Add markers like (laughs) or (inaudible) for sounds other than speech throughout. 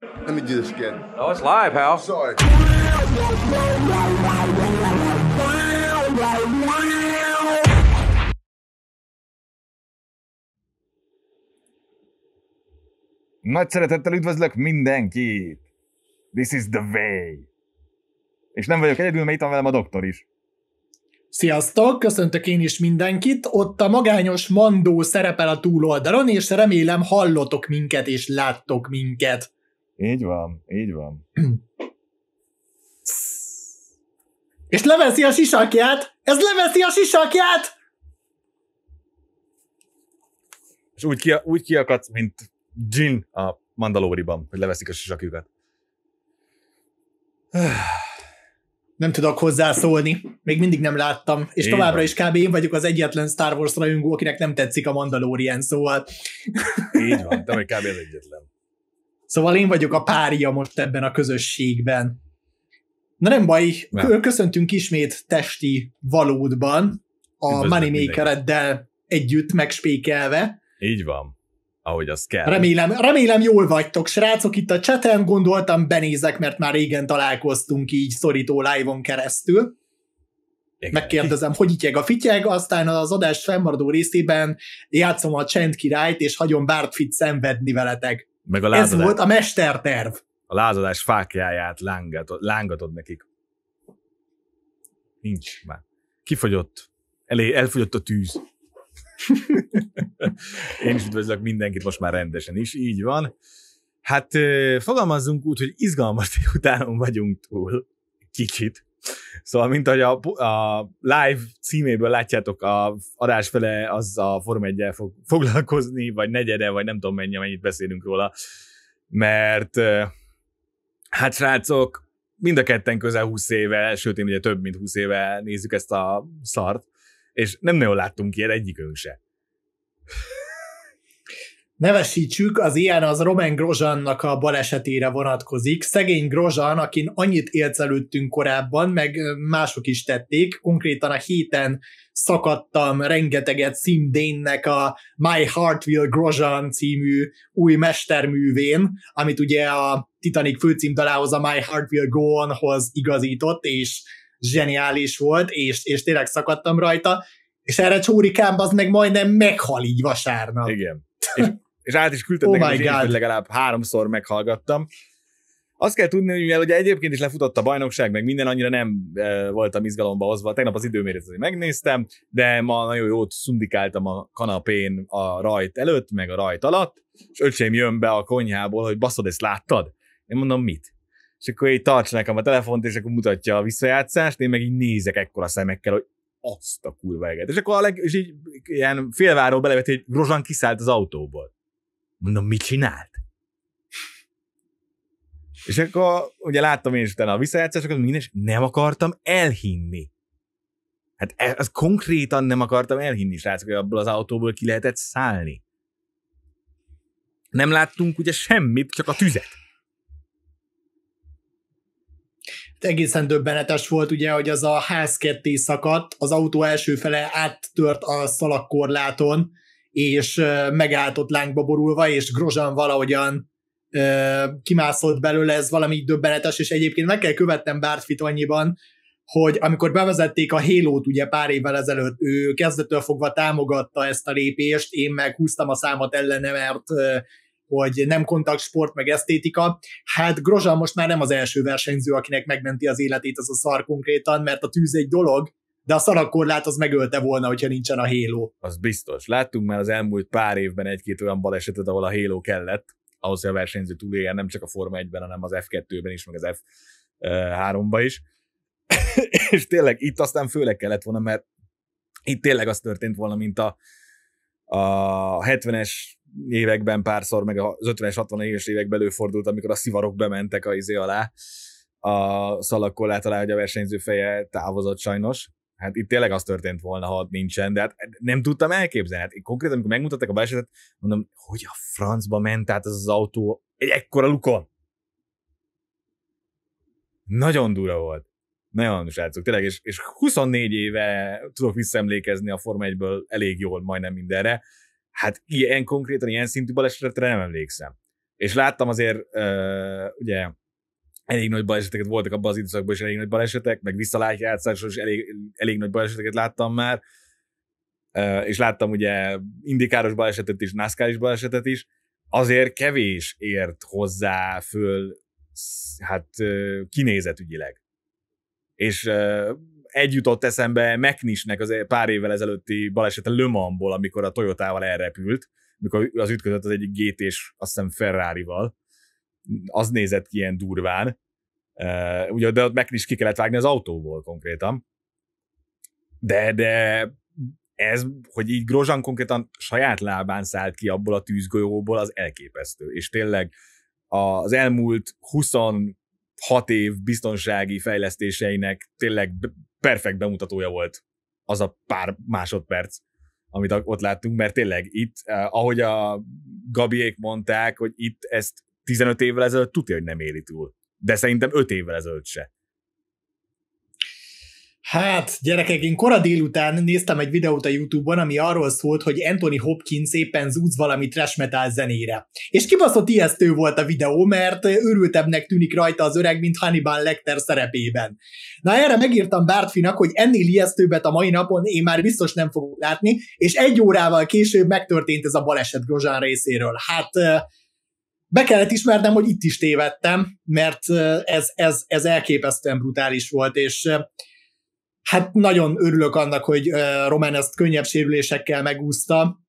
Let me do this again. Oh, it's live, pal. Sorry. Nagy szeretettel üdvözlök mindenkit! This is the way! És nem vagyok egyedül, mert itt van velem a doktor is. Sziasztok, köszöntök én is mindenkit. Ott a magányos mandó szerepel a túloldalon, és remélem hallotok minket és láttok minket. Így van, így van. És leveszi a sisakját! Ez leveszi a sisakját! És úgy, ki, úgy kiakadsz, mint Jin a Mandalóriban, hogy leveszik a sisakjukat. (sighs) Nem tudok hozzászólni, még mindig nem láttam, és én továbbra van. is kb. én vagyok az egyetlen Star Wars rajongó, akinek nem tetszik a Mandalorian, szóval... Így van, te vagy kb. az egyetlen. Szóval én vagyok a párja most ebben a közösségben. Na nem baj, nem. köszöntünk ismét testi valódban, a moneymaker együtt megspékelve. Így van, ahogy az kell. Remélem, remélem jól vagytok, srácok, itt a chaten gondoltam benézek, mert már régen találkoztunk így szorító live-on keresztül. Igen. Megkérdezem, hogy ityeg a fityeg, aztán az adás fennmaradó részében játszom a csend királyt, és hagyom Bartfit szenvedni veletek. Meg a lázadás, Ez volt a mesterterv. A lázadás fákjáját lángatod, lángatod nekik. Nincs már. Kifogyott. Elé, elfogyott a tűz. (laughs) Én is üdvözlök mindenkit most már rendesen is, így van. Hát fogalmazzunk úgy, hogy izgalmas (laughs) utánon vagyunk túl, kicsit. Szóval, mint ahogy a, a live címéből látjátok, a adás fele az a Form 1 fog foglalkozni, vagy negyede, vagy nem tudom mennyi, mennyit beszélünk róla, mert hát srácok, mind a ketten közel 20 éve, sőt én ugye több mint 20 éve nézzük ezt a szart, és nem nagyon láttunk ilyen egyikünk se. Nevesítsük az ilyen az Roman Grozsannak a balesetére vonatkozik. Szegény Grozan, akin annyit élcelődtünk korábban, meg mások is tették, konkrétan a héten szakadtam rengeteget Sim Dane-nek a My Heart Will Grozan című új mesterművén, amit ugye a Titanic főcímdalához a My Heart Will Go On-hoz igazított, és zseniális volt, és, és tényleg szakadtam rajta, és erre Csórikám az meg majdnem meghal így vasárnap. Igen. (laughs) És és át is küldted oh nekem, és legalább háromszor meghallgattam. Azt kell tudni, hogy mivel ugye egyébként is lefutott a bajnokság, meg minden annyira nem e, voltam izgalomba hozva. Tegnap az időmérőt megnéztem, de ma nagyon jót szundikáltam a kanapén a rajt előtt, meg a rajt alatt, és öcsém jön be a konyhából, hogy baszod, ezt láttad? Én mondom, mit? És akkor így tarts nekem a telefont, és akkor mutatja a visszajátszást, én meg így nézek ekkora szemekkel, hogy azt a kurva eget. És akkor a leg, és így ilyen félváról beleveti, hogy Rozsan kiszállt az autóból. Mondom, mit csinált? És akkor ugye láttam én is utána a visszajátszásokat, minden, és nem akartam elhinni. Hát ez, az konkrétan nem akartam elhinni, srácok, hogy abból az autóból ki lehetett szállni. Nem láttunk ugye semmit, csak a tüzet. Hát egészen döbbenetes volt ugye, hogy az a ház ketté szakadt, az autó első fele áttört a szalagkorláton, és megállt ott lángba borulva, és Grozan valahogyan kimászott belőle, ez valami döbbenetes, és egyébként meg kell követnem Bartfit annyiban, hogy amikor bevezették a Hélót ugye pár évvel ezelőtt, ő kezdetől fogva támogatta ezt a lépést, én meg húztam a számot ellene, mert hogy nem kontakt sport, meg esztétika. Hát Grozan most már nem az első versenyző, akinek megmenti az életét az a szar konkrétan, mert a tűz egy dolog, de a szarakorlát az megölte volna, hogyha nincsen a Halo. Az biztos. Láttunk már az elmúlt pár évben egy-két olyan balesetet, ahol a Halo kellett, ahhoz, hogy a versenyző túléljen, nem csak a Forma 1-ben, hanem az F2-ben is, meg az F3-ban is. (coughs) és tényleg itt aztán főleg kellett volna, mert itt tényleg az történt volna, mint a, a 70-es években párszor, meg az 50-es, 60-es években előfordult, amikor a szivarok bementek a izé alá, a szalakkor alá, hogy a versenyző feje távozott sajnos. Hát itt tényleg az történt volna, ha nincsen, de hát nem tudtam elképzelni. Hát konkrétan, amikor megmutatták a balesetet, mondom, hogy a francba ment át ez az autó egy ekkora lukon. Nagyon dura volt. Nagyon, srácok, tényleg, és, és 24 éve tudok visszaemlékezni a Forma 1-ből elég jól majdnem mindenre. Hát ilyen konkrétan, ilyen szintű balesetre nem emlékszem. És láttam azért, uh, ugye, elég nagy baleseteket voltak abban az időszakban és elég nagy balesetek, meg visszalátjátszáson és elég, elég nagy baleseteket láttam már, és láttam ugye indikáros balesetet is, NASCAR is balesetet is, azért kevés ért hozzá föl hát kinézetügyileg. És egy jutott eszembe Meknisnek az pár évvel ezelőtti balesete Le Mansból, amikor a Toyotával elrepült, mikor az ütközött az egyik GT-s, azt hiszem Ferrari-val, az nézett ki ilyen durván, Uh, ugye, de ott meg is ki kellett vágni az autóból konkrétan. De, de ez, hogy így Grozan konkrétan saját lábán szállt ki abból a tűzgolyóból, az elképesztő. És tényleg az elmúlt 26 év biztonsági fejlesztéseinek tényleg perfekt bemutatója volt az a pár másodperc, amit ott láttunk, mert tényleg itt, eh, ahogy a Gabiék mondták, hogy itt ezt 15 évvel ezelőtt tudja, hogy nem éli túl. De szerintem 5 évvel ezelőtt se. Hát, gyerekek, én kora délután néztem egy videót a YouTube-on, ami arról szólt, hogy Anthony Hopkins éppen zúz valami trash metal zenére. És kibaszott ijesztő volt a videó, mert örültebbnek tűnik rajta az öreg, mint Hannibal Lecter szerepében. Na erre megírtam Bártfinak, hogy ennél ijesztőbbet a mai napon én már biztos nem fogok látni, és egy órával később megtörtént ez a baleset Grozsán részéről. Hát be kellett ismernem, hogy itt is tévedtem, mert ez, ez, ez elképesztően brutális volt, és hát nagyon örülök annak, hogy Román ezt könnyebb sérülésekkel megúszta,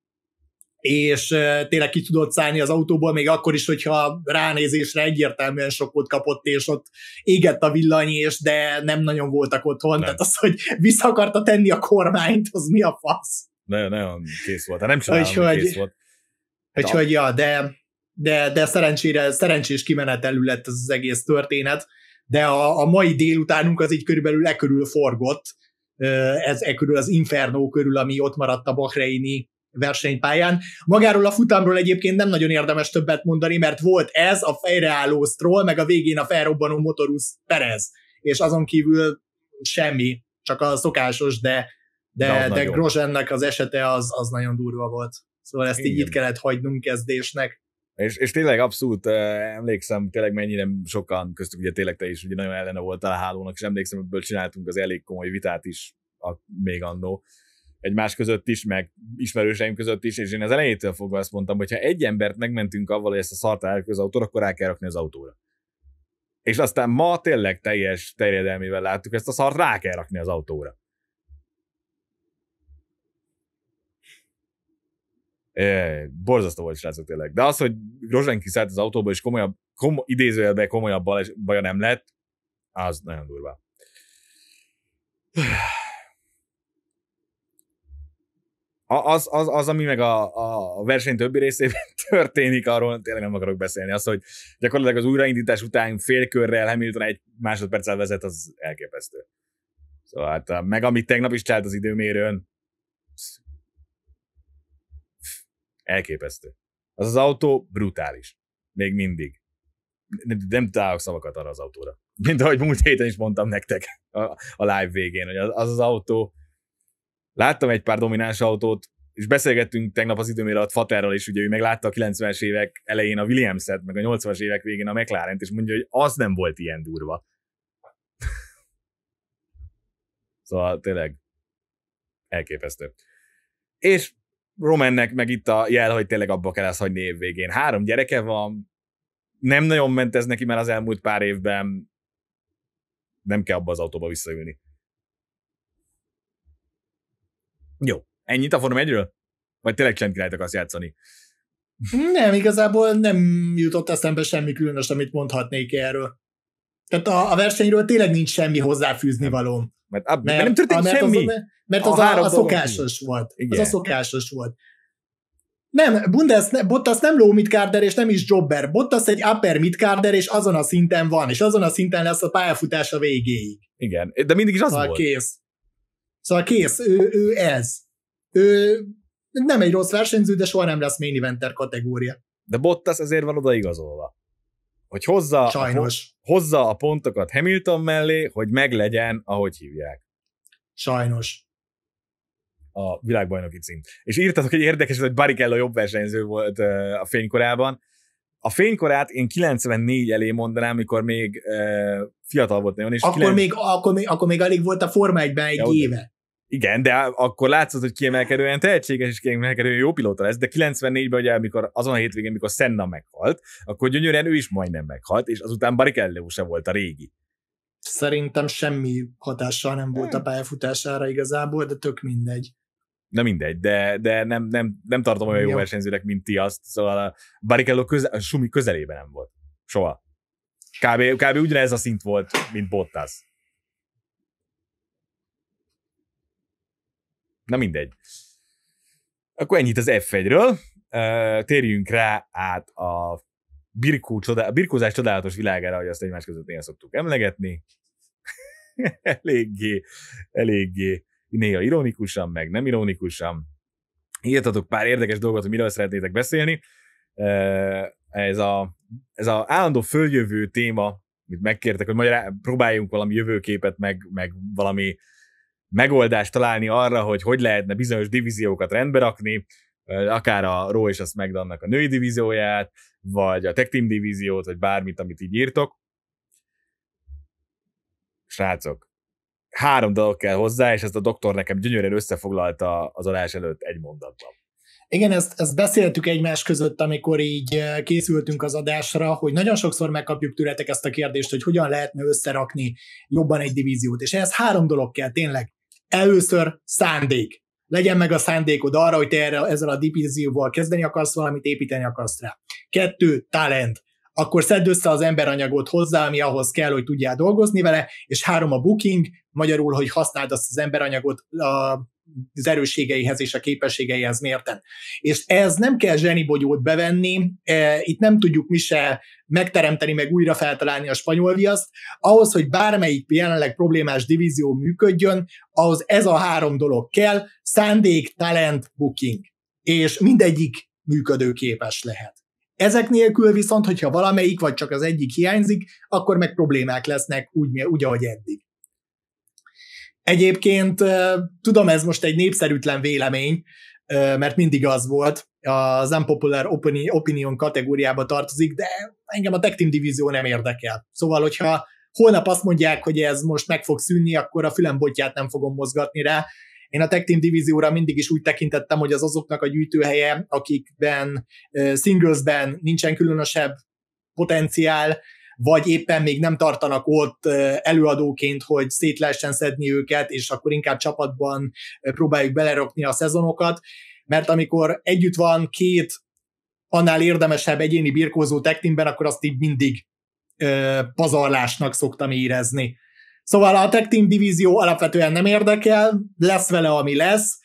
és tényleg ki tudott szállni az autóból, még akkor is, hogyha ránézésre egyértelműen sokot kapott, és ott égett a villany, és de nem nagyon voltak otthon. Nem. Tehát az, hogy vissza akarta tenni a kormányt, az mi a fasz? Nagyon, nagyon kész volt. Hát nem csinálom, hogy, kész volt. Hát úgyhogy, a... ja, de de, de szerencsére szerencsés kimenetelű lett ez az egész történet, de a, a mai délutánunk az így körülbelül e körül forgott, ez e körül az Inferno körül, ami ott maradt a Bahreini versenypályán. Magáról a futamról egyébként nem nagyon érdemes többet mondani, mert volt ez, a fejreálló Stroll, meg a végén a felrobbanó motorusz Perez, és azon kívül semmi, csak a szokásos, de de, de, de Grozsennek az esete az, az nagyon durva volt. Szóval ezt Igen. így itt kellett hagynunk kezdésnek. És, és tényleg abszolút eh, emlékszem, tényleg mennyire sokan köztük, ugye tényleg te is ugye nagyon ellene voltál a hálónak, és emlékszem, ebből csináltunk az elég komoly vitát is a, még annó egymás között is, meg ismerőseim között is, és én az elejétől fogva azt mondtam, hogy ha egy embert megmentünk avval, hogy ezt a szart az autóra, akkor rá kell rakni az autóra. És aztán ma tényleg teljes terjedelmével láttuk, ezt a szart rá kell rakni az autóra. É, borzasztó volt, srácok, tényleg. De az, hogy Rozsán kiszállt az autóba, és komolyabb, komo, idézőjelben komolyabb bales, baja nem lett, az nagyon durva. Az, az, az, ami meg a, a verseny többi részében (laughs) történik, arról tényleg nem akarok beszélni. Az, hogy gyakorlatilag az újraindítás után félkörrel Hamilton egy másodperccel vezet, az elképesztő. Szóval hát, meg amit tegnap is csált az időmérőn, Elképesztő. Az az autó brutális. Még mindig. Nem, nem találok szavakat arra az autóra. Mint ahogy múlt héten is mondtam nektek a, a live végén, hogy az az, az autó, láttam egy pár domináns autót, és beszélgettünk tegnap az időmére a Faterral is, ugye ő meg látta a 90-es évek elején a Williams-et, meg a 80-as évek végén a mclaren és mondja, hogy az nem volt ilyen durva. (laughs) szóval tényleg elképesztő. És Romannek meg itt a jel, hogy tényleg abba kell ezt hagyni évvégén. Három gyereke van, nem nagyon ment ez neki, mert az elmúlt pár évben nem kell abba az autóba visszaülni. Jó. Ennyit a Form 1-ről? Vagy tényleg csendkirályt akarsz játszani? Nem, igazából nem jutott eszembe semmi különös, amit mondhatnék erről. Tehát a, a versenyről tényleg nincs semmi hozzáfűzni valóm. Mert, ab, mert, mert nem történt mert semmi. Az, mert az a, a, a szokásos volt. Igen. Az a szokásos volt. Nem, Bundes, ne, Bottas nem low midcarder és nem is jobber. Bottas egy upper midcarder és azon a szinten van, és azon a szinten lesz a pályafutása végéig. Igen, de mindig is az szóval volt. kész. Szóval kész, ő, ő ez. Ő nem egy rossz versenyző, de soha nem lesz main eventer kategória. De Bottas ezért van oda igazolva hogy hozza, Sajnos. A, hozza a pontokat Hamilton mellé, hogy meglegyen, ahogy hívják. Sajnos. A világbajnoki cím. És írtatok egy érdekes, hogy barikello jobb versenyző volt a fénykorában. A fénykorát én 94 elé mondanám, mikor még e, fiatal volt nagyon. És akkor, 9... még, akkor, még, akkor még alig volt a Forma 1-ben egy ja, éve. Igen, de akkor látszott, hogy kiemelkedően tehetséges és kiemelkedően jó pilóta lesz, de 94-ben ugye, amikor azon a hétvégén, amikor Senna meghalt, akkor gyönyörűen ő is majdnem meghalt, és azután Barrichello se volt a régi. Szerintem semmi hatással nem volt a pályafutására igazából, de tök mindegy. Na mindegy, de, de nem, nem, nem tartom olyan jó versenyzőnek, mint ti azt, szóval a Barrichello közel, a Sumi közelében nem volt. Soha. Kb, kb ugyanez a szint volt, mint Bottas. Na mindegy. Akkor ennyit az F1-ről. Térjünk rá át a, birkó csodá, a birkózás csodálatos világára, hogy azt egymás között néha szoktuk emlegetni. (laughs) eléggé, eléggé néha ironikusan, meg nem ironikusan. Írtatok pár érdekes dolgot, hogy miről szeretnétek beszélni. Ez a, ez a állandó följövő téma, amit megkértek, hogy magyar próbáljunk valami jövőképet, meg, meg valami megoldást találni arra, hogy hogy lehetne bizonyos divíziókat rendbe rakni, akár a Ró és a smackdown a női divízióját, vagy a Tech Team divíziót, vagy bármit, amit így írtok. Srácok, három dolog kell hozzá, és ezt a doktor nekem gyönyörűen összefoglalta az adás előtt egy mondatban. Igen, ezt, ezt beszéltük egymás között, amikor így készültünk az adásra, hogy nagyon sokszor megkapjuk tőletek ezt a kérdést, hogy hogyan lehetne összerakni jobban egy divíziót. És ehhez három dolog kell tényleg először szándék. Legyen meg a szándékod arra, hogy te erre, ezzel a divízióval kezdeni akarsz valamit, építeni akarsz rá. Kettő, talent. Akkor szedd össze az emberanyagot hozzá, ami ahhoz kell, hogy tudjál dolgozni vele, és három a booking, magyarul, hogy használd azt az emberanyagot a az erősségeihez és a képességeihez mérten. És ez nem kell zsenibogyót bevenni, e, itt nem tudjuk mi se megteremteni, meg újra feltalálni a spanyol viaszt. Ahhoz, hogy bármelyik jelenleg problémás divízió működjön, ahhoz ez a három dolog kell, szándék, talent, booking. És mindegyik működőképes lehet. Ezek nélkül viszont, hogyha valamelyik vagy csak az egyik hiányzik, akkor meg problémák lesznek úgy, úgy ahogy eddig. Egyébként tudom, ez most egy népszerűtlen vélemény, mert mindig az volt, az Unpopular Opinion kategóriába tartozik, de engem a Tech Team divízió nem érdekel. Szóval, hogyha holnap azt mondják, hogy ez most meg fog szűnni, akkor a fülembotját nem fogom mozgatni rá. Én a Tech Team divízióra mindig is úgy tekintettem, hogy az azoknak a gyűjtőhelye, akikben singlesben nincsen különösebb potenciál, vagy éppen még nem tartanak ott előadóként, hogy szét lehessen szedni őket, és akkor inkább csapatban próbáljuk belerokni a szezonokat, mert amikor együtt van két annál érdemesebb egyéni birkózó tektimben, akkor azt így mindig ö, pazarlásnak szoktam érezni. Szóval a tektim divízió alapvetően nem érdekel, lesz vele, ami lesz,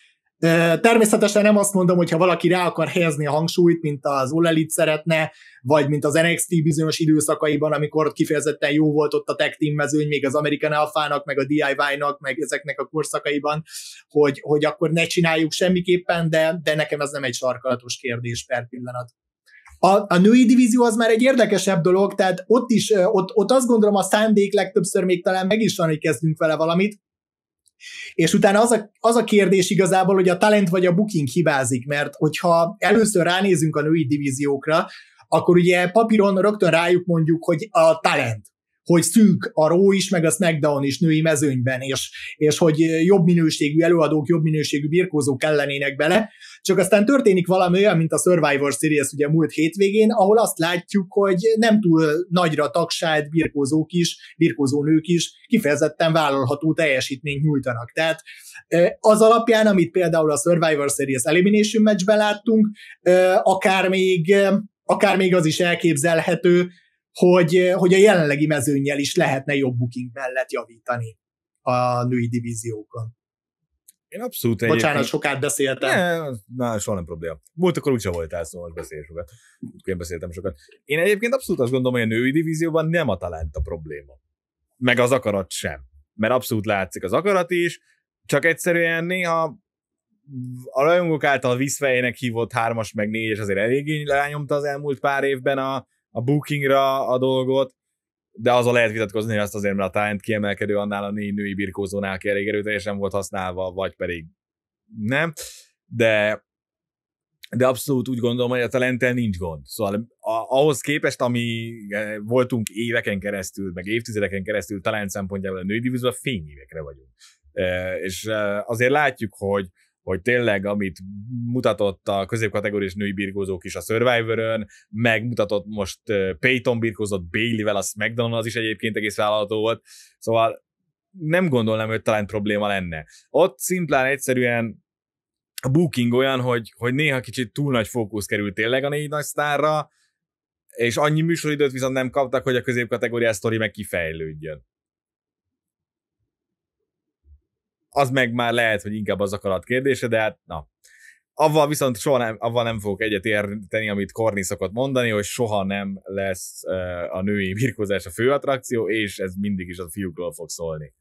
Természetesen nem azt mondom, hogy ha valaki rá akar helyezni a hangsúlyt, mint az Olelit szeretne, vagy mint az NXT bizonyos időszakaiban, amikor kifejezetten jó volt ott a tech team mezőny, még az American Alpha-nak, meg a DIY-nak, meg ezeknek a korszakaiban, hogy, hogy akkor ne csináljuk semmiképpen, de, de nekem ez nem egy sarkalatos kérdés per pillanat. A, a női divízió az már egy érdekesebb dolog, tehát ott is, ott, ott azt gondolom a szándék legtöbbször még talán meg is van, hogy kezdünk vele valamit, és utána az a, az a kérdés igazából, hogy a talent vagy a booking hibázik, mert hogyha először ránézünk a női divíziókra, akkor ugye papíron rögtön rájuk mondjuk, hogy a talent, hogy szűk a Ró is, meg a Smackdown is női mezőnyben, és, és hogy jobb minőségű előadók, jobb minőségű birkózók ellenének bele, csak aztán történik valami olyan, mint a Survivor Series ugye múlt hétvégén, ahol azt látjuk, hogy nem túl nagyra tagsált birkózók is, birkózó nők is kifejezetten vállalható teljesítményt nyújtanak. Tehát az alapján, amit például a Survivor Series Elimination Matchben láttunk, akár még, akár még az is elképzelhető, hogy, hogy a jelenlegi mezőnyel is lehetne jobb booking mellett javítani a női divíziókon. Én abszolút egy. Bocsánat, egyébként... sokat beszéltem. Ne, na, soha nem probléma. Múltkor úgyse voltál, szóval beszél sokat. Én beszéltem sokat. Én egyébként abszolút azt gondolom, hogy a női divízióban nem a talent a probléma. Meg az akarat sem. Mert abszolút látszik az akarat is, csak egyszerűen néha a rajongók által viszfejének hívott hármas meg négyes azért eléggé lányomta az elmúlt pár évben a, a bookingra a dolgot, de az a lehet vitatkozni, hogy azt azért, mert a talent kiemelkedő annál a négy női birkózónál ki elég erőteljesen volt használva, vagy pedig nem, de de abszolút úgy gondolom, hogy a talenten nincs gond. Szóval a, ahhoz képest, ami e, voltunk éveken keresztül, meg évtizedeken keresztül talent szempontjából a női divízióban fényévekre vagyunk. E, és e, azért látjuk, hogy hogy tényleg, amit mutatott a középkategóriás női birkózók is a Survivor-ön, megmutatott most Peyton birkózott Bailey-vel, az smackdown az is egyébként egész vállalható volt, szóval nem gondolnám, hogy talán probléma lenne. Ott szimplán egyszerűen a booking olyan, hogy, hogy néha kicsit túl nagy fókusz került tényleg a négy nagy sztárra, és annyi műsoridőt viszont nem kaptak, hogy a középkategóriás sztori meg kifejlődjön. az meg már lehet, hogy inkább az akarat kérdése, de hát na. Avval viszont soha nem, avval nem fogok egyet érteni, amit Korni szokott mondani, hogy soha nem lesz a női birkózás a fő attrakció, és ez mindig is a fiúkról fog szólni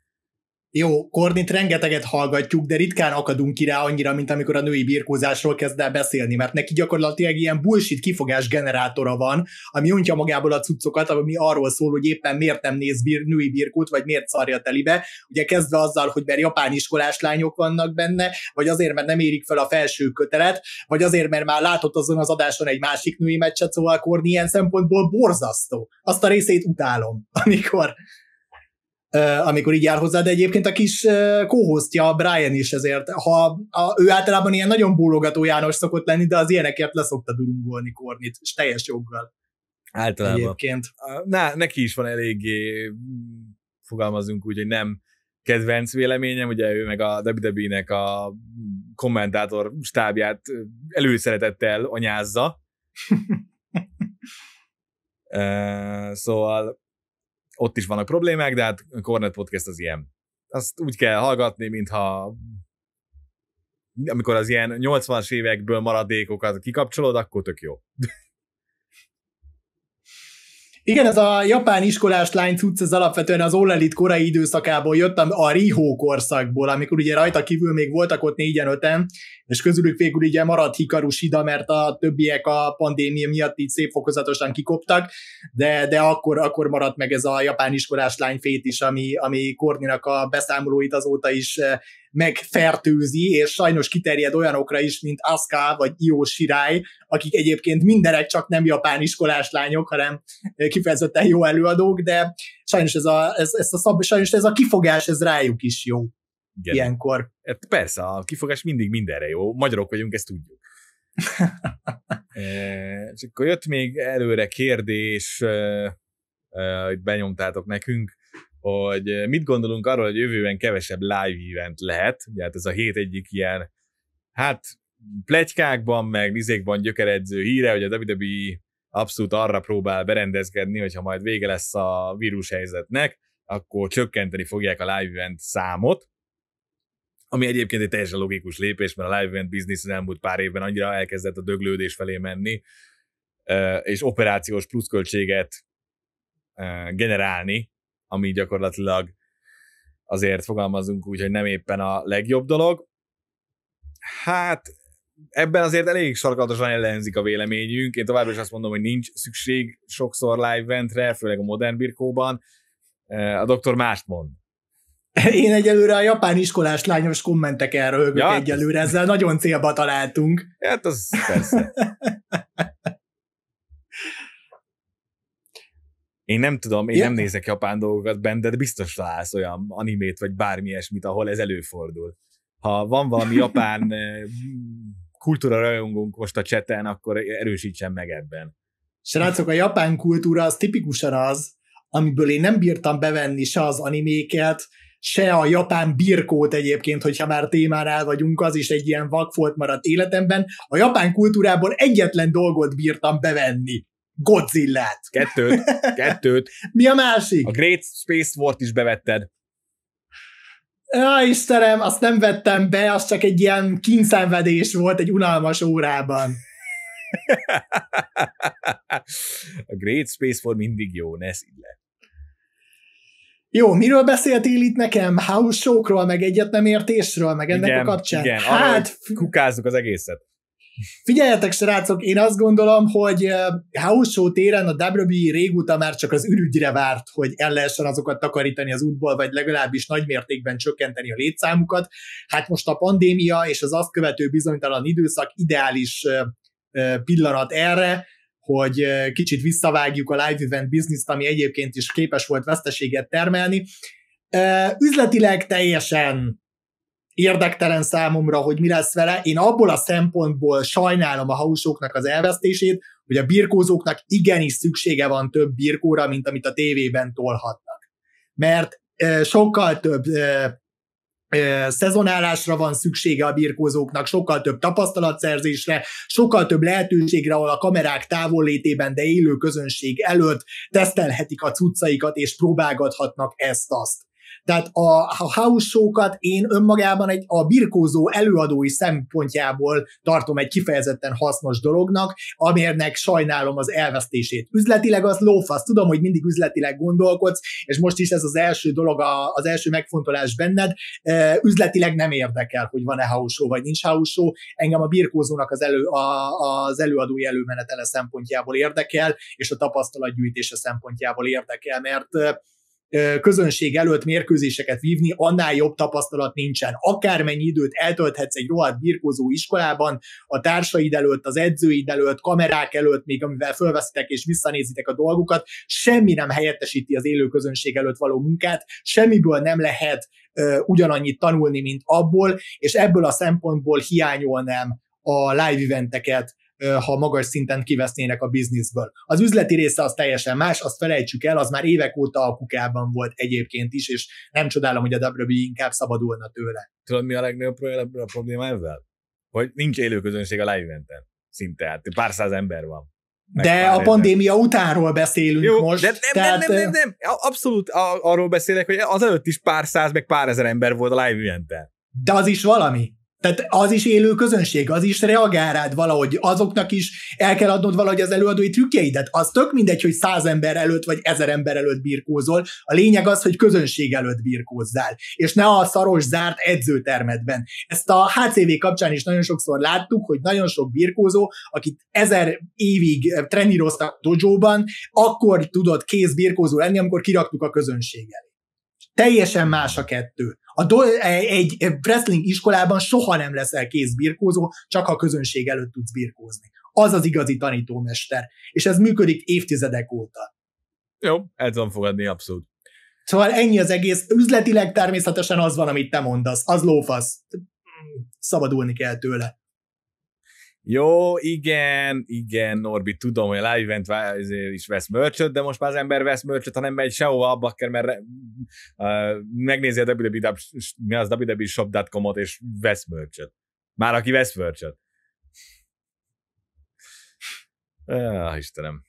jó, Kornit rengeteget hallgatjuk, de ritkán akadunk ki rá annyira, mint amikor a női birkózásról kezd el beszélni, mert neki gyakorlatilag ilyen bullshit kifogás generátora van, ami untja magából a cuccokat, ami arról szól, hogy éppen miért nem néz bir, női birkót, vagy miért szarja telibe. Ugye kezdve azzal, hogy mert japán iskolás lányok vannak benne, vagy azért, mert nem érik fel a felső kötelet, vagy azért, mert már látott azon az adáson egy másik női meccset, szóval Korni ilyen szempontból borzasztó. Azt a részét utálom, (laughs) amikor amikor így jár hozzá, de egyébként a kis kóhoztja Brian is ezért. Ha a, ő általában ilyen nagyon búlogató János szokott lenni, de az ilyenekért leszokta durungolni Kornit, és teljes joggal. Általában. Egyébként. Na, neki is van eléggé, mm, fogalmazunk úgy, hogy nem kedvenc véleményem, ugye ő meg a WWE-nek a mm, kommentátor stábját előszeretettel anyázza. uh, (laughs) szóval ott is vannak problémák, de hát Cornet Podcast az ilyen. Azt úgy kell hallgatni, mintha amikor az ilyen 80-as évekből maradékokat kikapcsolod, akkor tök jó. Igen, ez a japán iskolás lány cucc, ez alapvetően az Ollelit korai időszakából jött, a riho korszakból, amikor ugye rajta kívül még voltak ott négyen-öten, és közülük végül ugye maradt hikarus ida, mert a többiek a pandémia miatt így szép fokozatosan kikoptak, de, de akkor, akkor maradt meg ez a japán iskolás lány fét is, ami, ami Korninak a beszámolóit azóta is eh, megfertőzi, és sajnos kiterjed olyanokra is, mint Asuka vagy Io Shirai, akik egyébként mindenek csak nem japán iskolás lányok, hanem eh, kifejezetten jó előadók, de sajnos ez a, ez, ez a sajnos ez a kifogás, ez rájuk is jó. Igen. ilyenkor. Hát persze, a kifogás mindig mindenre jó. Magyarok vagyunk, ezt tudjuk. e, (laughs) és akkor jött még előre kérdés, e, e, hogy benyomtátok nekünk, hogy mit gondolunk arról, hogy jövőben kevesebb live event lehet, ugye hát ez a hét egyik ilyen, hát plegykákban, meg izékban gyökeredző híre, hogy a WWE abszolút arra próbál berendezkedni, hogyha majd vége lesz a vírushelyzetnek, akkor csökkenteni fogják a live event számot, ami egyébként egy teljesen logikus lépés, mert a live event business az elmúlt pár évben annyira elkezdett a döglődés felé menni, és operációs pluszköltséget generálni, ami gyakorlatilag azért fogalmazunk úgy, hogy nem éppen a legjobb dolog. Hát ebben azért elég sarkalatosan ellenzik a véleményünk. Én továbbra is azt mondom, hogy nincs szükség sokszor live ventre, főleg a modern birkóban. A doktor mást mond. Én egyelőre a japán iskolás lányos kommentek erről ja. egyelőre, ezzel nagyon célba találtunk. Hát az persze. Én nem tudom, én ja. nem nézek japán dolgokat benne, de biztos találsz olyan animét, vagy bármi ilyesmit, ahol ez előfordul. Ha van valami japán (laughs) eh, kultúra rajongunk most a cseten, akkor erősítsen meg ebben. Srácok, a japán kultúra az tipikusan az, amiből én nem bírtam bevenni se az animéket, se a japán birkót egyébként, hogyha már témánál vagyunk, az is egy ilyen vakfolt maradt életemben. A japán kultúrából egyetlen dolgot bírtam bevenni. Godzillát. Kettőt. Kettőt. (laughs) Mi a másik? A Great Space War-t is bevetted. Ja, Istenem, azt nem vettem be, az csak egy ilyen kínszenvedés volt egy unalmas órában. (laughs) A Great Space War mindig jó, ne szígy le. Jó, miről beszéltél itt nekem? House show meg egyet nem értésről, meg ennek igen, a kapcsán. Igen, hát, kukázzuk az egészet. Figyeljetek, srácok, én azt gondolom, hogy house show téren a WWE régóta már csak az ürügyre várt, hogy el lehessen azokat takarítani az útból, vagy legalábbis nagymértékben csökkenteni a létszámukat. Hát most a pandémia és az azt követő bizonytalan időszak ideális pillanat erre, hogy kicsit visszavágjuk a live event bizniszt, ami egyébként is képes volt veszteséget termelni. Üzletileg teljesen érdektelen számomra, hogy mi lesz vele. Én abból a szempontból sajnálom a hausoknak az elvesztését, hogy a birkózóknak igenis szüksége van több birkóra, mint amit a tévében tolhatnak. Mert sokkal több szezonálásra van szüksége a birkózóknak, sokkal több tapasztalatszerzésre, sokkal több lehetőségre, ahol a kamerák távollétében, de élő közönség előtt tesztelhetik a cuccaikat és próbálgathatnak ezt-azt. Tehát a, a house show-kat én önmagában egy, a birkózó előadói szempontjából tartom egy kifejezetten hasznos dolognak, amérnek sajnálom az elvesztését. Üzletileg az lófasz, tudom, hogy mindig üzletileg gondolkodsz, és most is ez az első dolog, a, az első megfontolás benned. Üzletileg nem érdekel, hogy van-e house show, vagy nincs house show. Engem a birkózónak az, elő, a, az előadói előmenetele szempontjából érdekel, és a tapasztalatgyűjtése szempontjából érdekel, mert közönség előtt mérkőzéseket vívni, annál jobb tapasztalat nincsen. Akármennyi időt eltölthetsz egy rohadt birkózó iskolában, a társaid előtt, az edzőid előtt, kamerák előtt, még amivel fölveszitek és visszanézitek a dolgokat, semmi nem helyettesíti az élő közönség előtt való munkát, semmiből nem lehet ugyanannyit tanulni, mint abból, és ebből a szempontból hiányolnám a live eventeket ha magas szinten kivesznének a bizniszből. Az üzleti része az teljesen más, azt felejtsük el, az már évek óta a kukában volt egyébként is, és nem csodálom, hogy a WWE inkább szabadulna tőle. Tudod, mi a legnagyobb probléma ezzel? Hogy nincs közönség a live eventen. Szinte, hát pár száz ember van. Meg de a pandémia utánról beszélünk Jó, most. De nem, tehát... nem, nem, nem, nem, abszolút arról beszélek, hogy az előtt is pár száz, meg pár ezer ember volt a live eventen. De az is valami. Tehát az is élő közönség, az is reagál rád valahogy, azoknak is el kell adnod valahogy az előadói trükkjeidet. Az tök mindegy, hogy száz ember előtt vagy ezer ember előtt birkózol. A lényeg az, hogy közönség előtt birkózzál, és ne a szaros zárt edzőtermedben. Ezt a HCV kapcsán is nagyon sokszor láttuk, hogy nagyon sok birkózó, akit ezer évig treníroztak dojóban, akkor tudott kész birkózó lenni, amikor kiraktuk a közönség elé. Teljesen más a kettő. A do- egy wrestling iskolában soha nem leszel kész birkózó, csak ha a közönség előtt tudsz birkózni. Az az igazi tanítómester. És ez működik évtizedek óta. Jó, el tudom fogadni, abszolút. Szóval ennyi az egész. Üzletileg természetesen az van, amit te mondasz. Az lófasz. Szabadulni kell tőle. Jó, igen, igen, Norbi, tudom, hogy a live event is vesz mörcsöt, de most már az ember vesz mörcsöt, ha nem megy sehova, abba kell, mert uh, megnézi a www.shop.com-ot, e e és vesz mörcsöt. Már aki vesz mörcsöt. Ah, Istenem.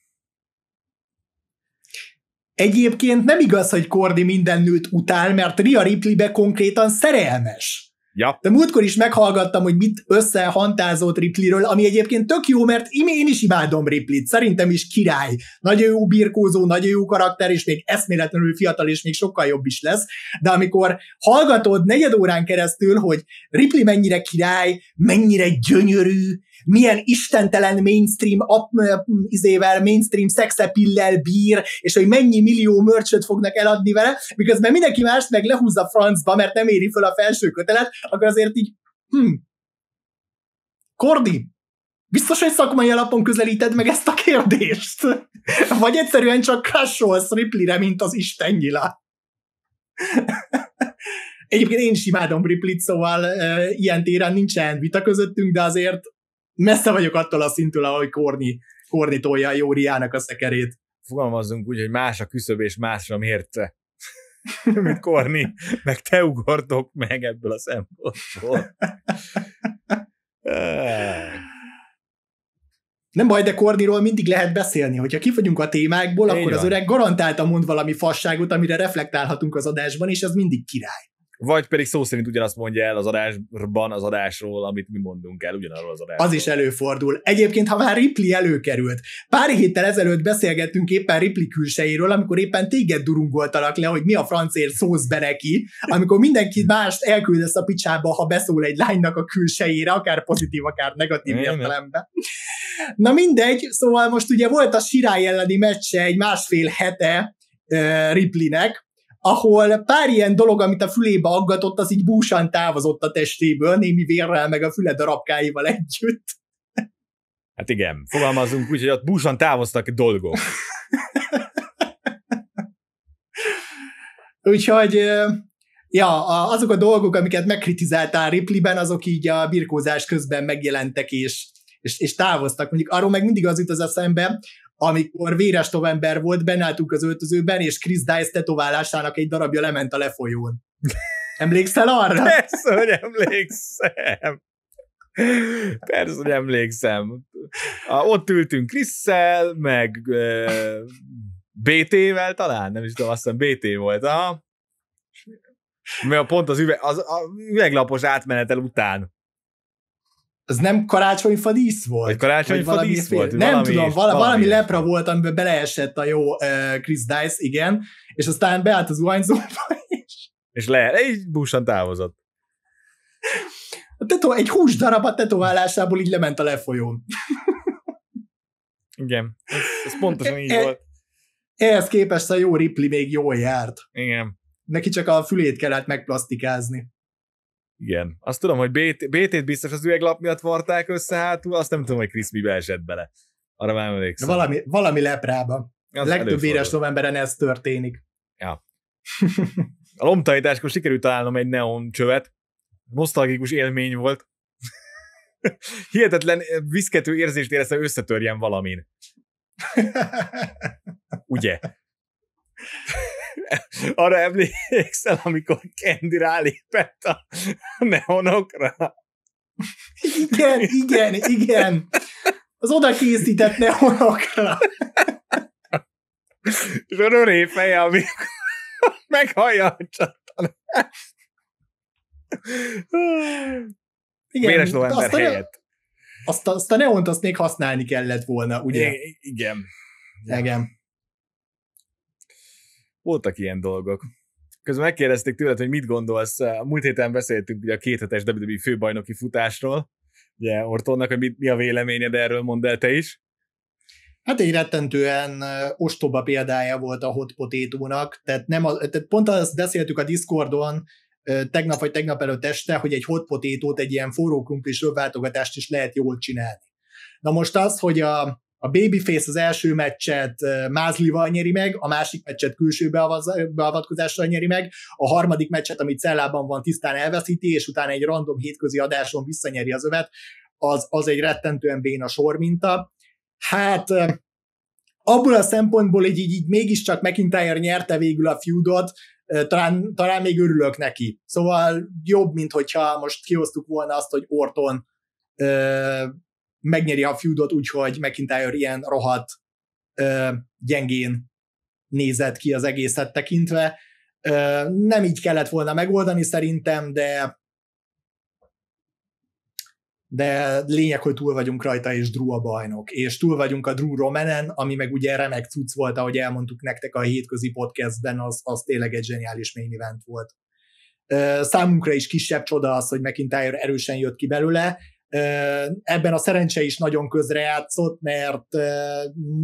Egyébként nem igaz, hogy Kordi minden nőt utál, mert Ria Ripley-be konkrétan szerelmes. Ja. De múltkor is meghallgattam, hogy mit összehantázott Ripley-ről, ami egyébként tök jó, mert én is imádom Ripley-t, szerintem is király. Nagyon jó birkózó, nagyon jó karakter, és még eszméletlenül fiatal, és még sokkal jobb is lesz. De amikor hallgatod negyed órán keresztül, hogy Ripley mennyire király, mennyire gyönyörű, milyen istentelen mainstream ap izével, mainstream szexepillel bír, és hogy mennyi millió mörcsöt fognak eladni vele, miközben mindenki más meg lehúzza francba, mert nem éri föl a felső kötelet, akkor azért így, hm, Kordi, biztos, hogy szakmai alapon közelíted meg ezt a kérdést? (laughs) Vagy egyszerűen csak crusholsz Ripley-re, mint az Isten nyilá. (laughs) Egyébként én is imádom Ripley-t, szóval e, ilyen téren nincsen vita közöttünk, de azért messze vagyok attól a szintől, ahogy Korni, Korni tolja Jóriának a szekerét. Fogalmazzunk úgy, hogy más a küszöb és másra mérce. (laughs) Mint Korni, meg te ugortok meg ebből a szempontból. (laughs) Nem baj, de Korniról mindig lehet beszélni. Hogyha kifogyunk a témákból, Én akkor van. az öreg garantáltan mond valami fasságot, amire reflektálhatunk az adásban, és az mindig király vagy pedig szó szerint ugyanazt mondja el az adásban az adásról, amit mi mondunk el, ugyanarról az adásról. Az is előfordul. Egyébként, ha már Ripley előkerült, pár héttel ezelőtt beszélgettünk éppen Ripley külseiről, amikor éppen téged durungoltalak le, hogy mi a francér szósz be neki, amikor mindenki mást elküldesz a picsába, ha beszól egy lánynak a külsejére, akár pozitív, akár negatív értelemben. Na mindegy, szóval most ugye volt a Sirály elleni meccse egy másfél hete, Ripleynek, ahol pár ilyen dolog, amit a fülébe aggatott, az így búsan távozott a testéből, némi vérrel, meg a füle darabkáival együtt. Hát igen, fogalmazunk úgy, hogy ott búsan távoztak dolgok. (laughs) Úgyhogy ja, azok a dolgok, amiket megkritizáltál Ripley-ben, azok így a birkózás közben megjelentek, és, és, és távoztak. Mondjuk arról meg mindig az jut az eszembe, amikor véres november volt, benáltunk az öltözőben, és Chris Dice tetoválásának egy darabja lement a lefolyón. (laughs) Emlékszel arra? Persze, hogy emlékszem. Persze, hogy emlékszem. A, ott ültünk Krisszel, meg e, BT-vel talán, nem is tudom, azt hiszem BT volt. Aha. Mert pont az, üveg, az a üveglapos átmenetel után az nem karácsonyi fadísz volt? Egy karácsonyfa fadísz volt? Valami, nem tudom, vala, valami, valami lepra volt, amiben beleesett a jó uh, Chris Dice, igen, és aztán beállt az uhányzóba, (laughs) és... És le, egy búsan távozott. A tetó, egy hús darab a tetoválásából így lement a lefolyón. igen, ez, ez pontosan így e, volt. Ehhez képest a jó Ripley még jól járt. Igen. Neki csak a fülét kellett megplastikázni. Igen. Azt tudom, hogy BT, BT-t biztos az üveglap miatt varták össze hátul, azt nem tudom, hogy Chris mibe esett bele. Arra már emlékszem. valami, valami leprában. Az Legtöbb éres novemberen ez történik. Ja. A lomtanításkor sikerült találnom egy neon csövet. Nosztalgikus élmény volt. (laughs) Hihetetlen eh, viszkető érzést éreztem, összetörjem valamin. (laughs) Ugye? arra emlékszel, amikor Candy rálépett a neonokra? Igen, igen, igen. Az oda készített neonokra. És a röré feje, amikor meghallja a csatornást. Igen, Véres november azt a, Azt, azt a neont azt még használni kellett volna, ugye? I- igen. Igen voltak ilyen dolgok. Közben megkérdezték tőled, hogy mit gondolsz, eh, a múlt héten beszéltünk ugye a kéthetes WWE főbajnoki futásról, ugye Ortonnak, hogy mi, mi a véleményed erről, mondd el te is. Hát egy rettentően eh, ostoba példája volt a hot potato tehát, nem a, tehát pont azt beszéltük a Discordon, eh, tegnap vagy tegnap előtt este, hogy egy hot potato egy ilyen forró krumplis váltogatást is lehet jól csinálni. Na most az, hogy a, a Babyface az első meccset mázlival nyeri meg, a másik meccset külső beavatkozással nyeri meg, a harmadik meccset, amit cellában van, tisztán elveszíti, és utána egy random hétközi adáson visszanyeri az övet, az, az egy rettentően béna sorminta. Hát abból a szempontból, hogy így, így mégiscsak McIntyre nyerte végül a feudot, talán, talán még örülök neki. Szóval jobb, mint hogyha most kihoztuk volna azt, hogy Orton megnyeri a feudot úgyhogy McIntyre ilyen rohadt ö, gyengén nézett ki az egészet tekintve. Ö, nem így kellett volna megoldani szerintem, de de lényeg, hogy túl vagyunk rajta, és Drew a bajnok. És túl vagyunk a Drew Romanen, ami meg ugye remek cucc volt, ahogy elmondtuk nektek a hétközi podcastben, az, az tényleg egy zseniális main event volt. Számunkra is kisebb csoda az, hogy McIntyre erősen jött ki belőle, Ebben a szerencse is nagyon közrejátszott, mert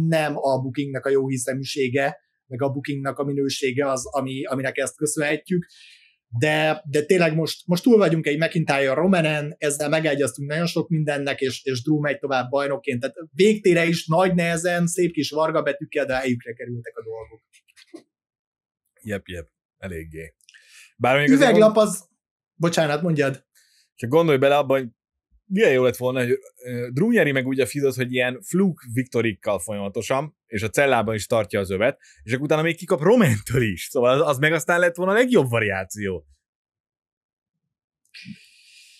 nem a Bookingnek a jó hiszeműsége, meg a bookingnak a minősége az, ami, aminek ezt köszönhetjük. De, de tényleg most, most túl vagyunk egy McIntyre Romanen, ezzel megegyeztünk nagyon sok mindennek, és, és Drew megy tovább bajnokként. Tehát végtére is nagy nehezen, szép kis varga betűkkel, de helyükre kerültek a dolgok. Jep, jep, eléggé. Bár Üveglap az... Bocsánat, mondjad. Csak gondolj bele abban, hogy milyen jó lett volna, hogy Drunyeri meg úgy a fizet, hogy ilyen fluk viktorikkal folyamatosan, és a cellában is tartja az övet, és akkor utána még kikap Romentől is. Szóval az, az meg aztán lett volna a legjobb variáció.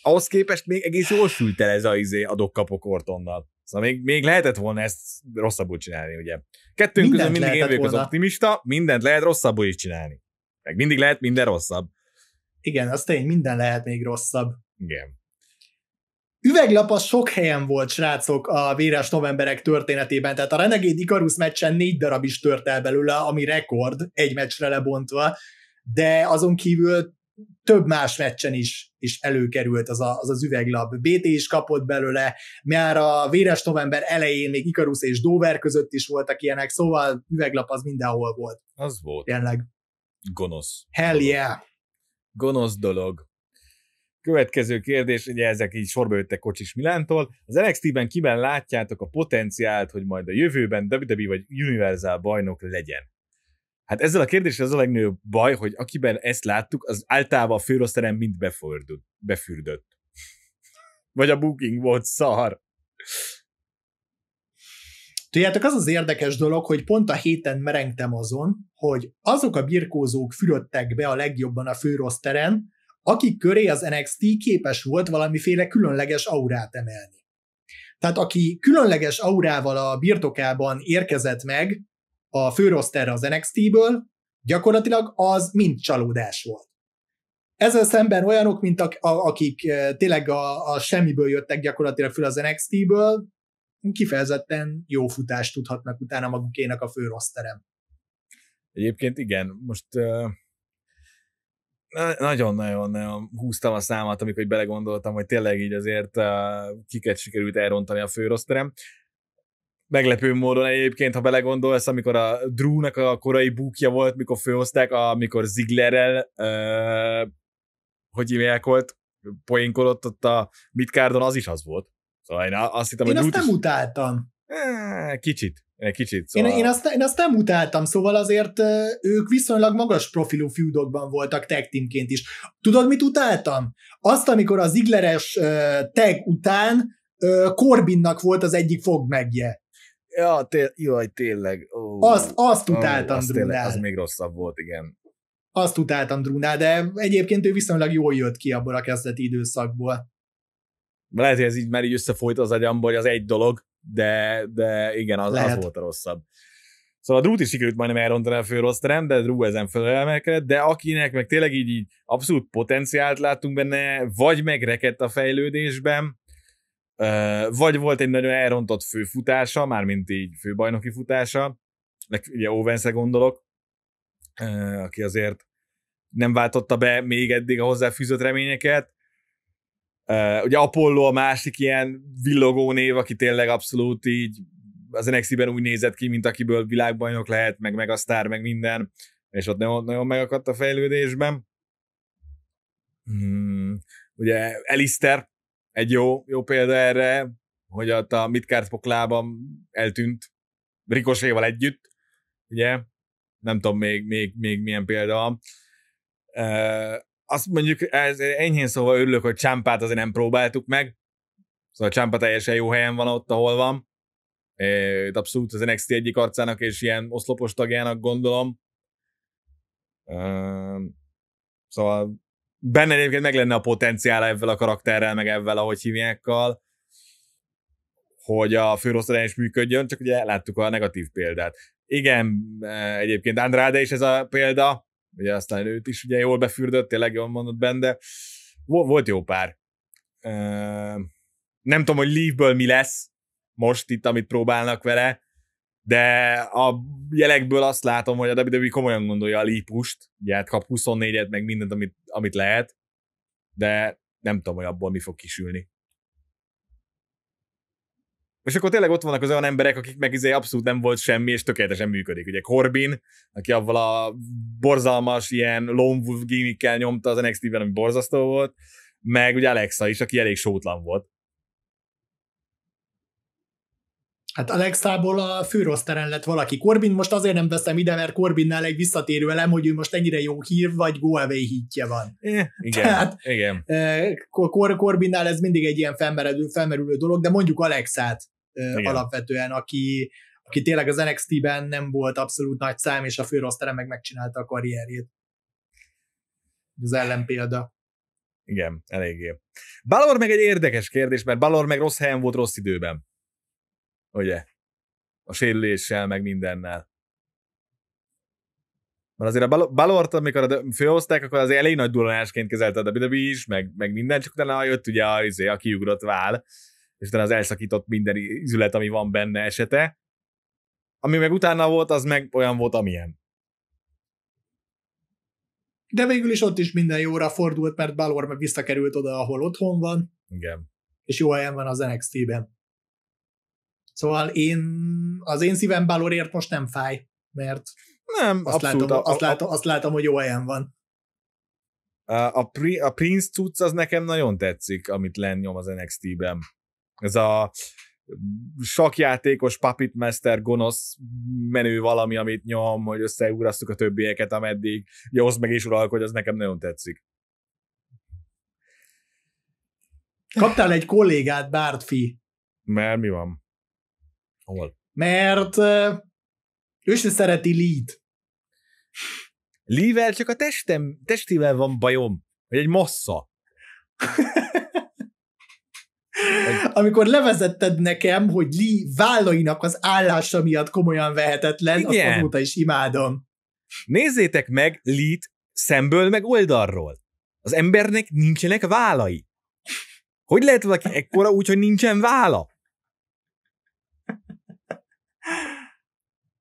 Ahhoz képest még egész jól sült el ez a izé adok-kapok Ortonnal. Szóval még, még lehetett volna ezt rosszabbul csinálni, ugye. Kettőnk mindent közül mindig én vagyok az optimista, mindent lehet rosszabbul is csinálni. Meg mindig lehet minden rosszabb. Igen, az tény, minden lehet még rosszabb. Igen. Üveglap az sok helyen volt, srácok, a véres novemberek történetében, tehát a Renegade Icarus meccsen négy darab is tört el belőle, ami rekord, egy meccsre lebontva, de azon kívül több más meccsen is, is előkerült az, a, az az üveglap. BT is kapott belőle, már a véres november elején még Ikarus és Dover között is voltak ilyenek, szóval üveglap az mindenhol volt. Az volt. Tényleg. Gonosz. Hell yeah. Gonosz dolog. Következő kérdés, ugye ezek így sorba jöttek Kocsis Milántól. Az NXT-ben kiben látjátok a potenciált, hogy majd a jövőben WWE vagy Universal bajnok legyen? Hát ezzel a kérdéssel az a legnagyobb baj, hogy akiben ezt láttuk, az általában a főroszterem mind befordult, befürdött. Vagy a booking volt szar. Tudjátok, az az érdekes dolog, hogy pont a héten merengtem azon, hogy azok a birkózók fürödtek be a legjobban a főroszteren, akik köré az NXT képes volt valamiféle különleges aurát emelni. Tehát aki különleges aurával a birtokában érkezett meg a főroszterre az NXT-ből, gyakorlatilag az mind csalódás volt. Ezzel szemben olyanok, mint a, a, akik eh, tényleg a, a semmiből jöttek gyakorlatilag föl az NXT-ből, kifejezetten jó futást tudhatnak utána magukének a főroszterem. Egyébként igen, most uh, nagyon-nagyon húztam a számat, amikor belegondoltam, hogy tényleg így azért eh, kiket sikerült elrontani a főroszterem. Meglepő módon egyébként, ha belegondolsz, amikor a Drew-nak a korai bukja volt, mikor főhozták, amikor Ziglerrel, eh, hogy hívják volt, poénkolott ott a midcardon, az is az volt. Szóval én azt hittem, én hogy azt nem is... utáltam. Eh, kicsit. Én egy kicsit szóval... Én, én, azt, én azt nem utáltam, szóval azért ők viszonylag magas profilú fiúdokban voltak tag teamként is. Tudod, mit utáltam? Azt, amikor az Igleres tag után Corbinnak volt az egyik fogmegje. Ja, té- jaj, tényleg. Oh. azt, azt utáltam oh, az, az még rosszabb volt, igen. Azt utáltam Drunál, de egyébként ő viszonylag jól jött ki abból a kezdeti időszakból. Lehet, hogy ez így már így összefolyt az agyamból, hogy az egy dolog, de, de igen, az, az volt a rosszabb. Szóval a Drew-t is sikerült majdnem elrontani a fő rossz terem, de Drew ezen felemelkedett, de akinek meg tényleg így, így abszolút potenciált láttunk benne, vagy megrekedt a fejlődésben, vagy volt egy nagyon elrontott főfutása, mármint így főbajnoki futása, ugye owens gondolok, aki azért nem váltotta be még eddig a hozzáfűzött reményeket, Uh, ugye Apollo a másik ilyen villogó név, aki tényleg abszolút így az NXT-ben úgy nézett ki, mint akiből világbajnok lehet, meg meg a sztár, meg minden, és ott nagyon, nagyon megakadt a fejlődésben. Hmm. Ugye Elister egy jó, jó példa erre, hogy ott a Midcard poklában eltűnt Rikoséval együtt, ugye? Nem tudom még, még, még milyen példa van. Uh, azt mondjuk ez enyhén szóval örülök, hogy csámpát azért nem próbáltuk meg. Szóval csámpa teljesen jó helyen van ott, ahol van. Itt abszolút az NXT egyik arcának és ilyen oszlopos tagjának gondolom. Szóval benne egyébként meg lenne a potenciál ebből a karakterrel, meg ebből ahogy hívjákkal, hogy a főrosztalán is működjön, csak ugye láttuk a negatív példát. Igen, egyébként Andrade is ez a példa, ugye aztán őt is ugye jól befürdött, tényleg jól mondott benne, volt jó pár. Nem tudom, hogy Leafből mi lesz most itt, amit próbálnak vele, de a jelekből azt látom, hogy a WWE komolyan gondolja a lípust, ugye hát kap 24-et, meg mindent, amit, amit lehet, de nem tudom, hogy abból mi fog kisülni. És akkor tényleg ott vannak az olyan emberek, akik meg izé abszolút nem volt semmi, és tökéletesen működik. Ugye Corbin, aki avval a borzalmas ilyen lone wolf gimmickkel nyomta az NXT-ben, ami borzasztó volt, meg ugye Alexa is, aki elég sótlan volt. Hát Alexából a főroszteren lett valaki. Corbin most azért nem veszem ide, mert Corbinnál egy visszatérő elem, hogy ő most ennyire jó hír, vagy go away hítje van. Eh, igen, Tehát, igen. Kor eh, Corbinnál ez mindig egy ilyen felmerülő, felmerülő dolog, de mondjuk Alexát eh, igen. alapvetően, aki, aki tényleg az NXT-ben nem volt abszolút nagy szám, és a főroszteren meg megcsinálta a karrierjét. Az ellenpélda. Igen, eléggé. Balor meg egy érdekes kérdés, mert Balor meg rossz helyen volt rossz időben ugye? A sérüléssel, meg mindennel. Mert azért a Balort, amikor főhozták, akkor azért elég nagy duranásként kezelte a WWE is, meg, meg minden, csak utána jött ugye a, izé, a kiugrott vál, és utána az elszakított minden üzület, ami van benne esete. Ami meg utána volt, az meg olyan volt, amilyen. De végül is ott is minden jóra fordult, mert Balor meg visszakerült oda, ahol otthon van. Igen. És jó helyen van az NXT-ben. Szóval én, az én szívem Balorért most nem fáj, mert nem, azt, abszolút, látom, a, azt, látom, azt látom, hogy jó helyen van. A, a, a Prince cucc az nekem nagyon tetszik, amit Len nyom az NXT-ben. Ez a sakjátékos Puppet Master gonosz menő valami, amit nyom, hogy összeugrasztuk a többieket, ameddig jósz meg is uralkodj, az nekem nagyon tetszik. Kaptál egy kollégát, Bártfi. Mert mi van? Hol? Mert ő se szereti Lee-t. Lee-vel csak a testem, testével van bajom, vagy egy massza. Egy... (laughs) Amikor levezetted nekem, hogy Lee vállainak az állása miatt komolyan vehetetlen, Igen. azt azóta is imádom. Nézzétek meg Lee-t szemből meg oldalról. Az embernek nincsenek vállai. Hogy lehet valaki ekkora úgy, hogy nincsen vála?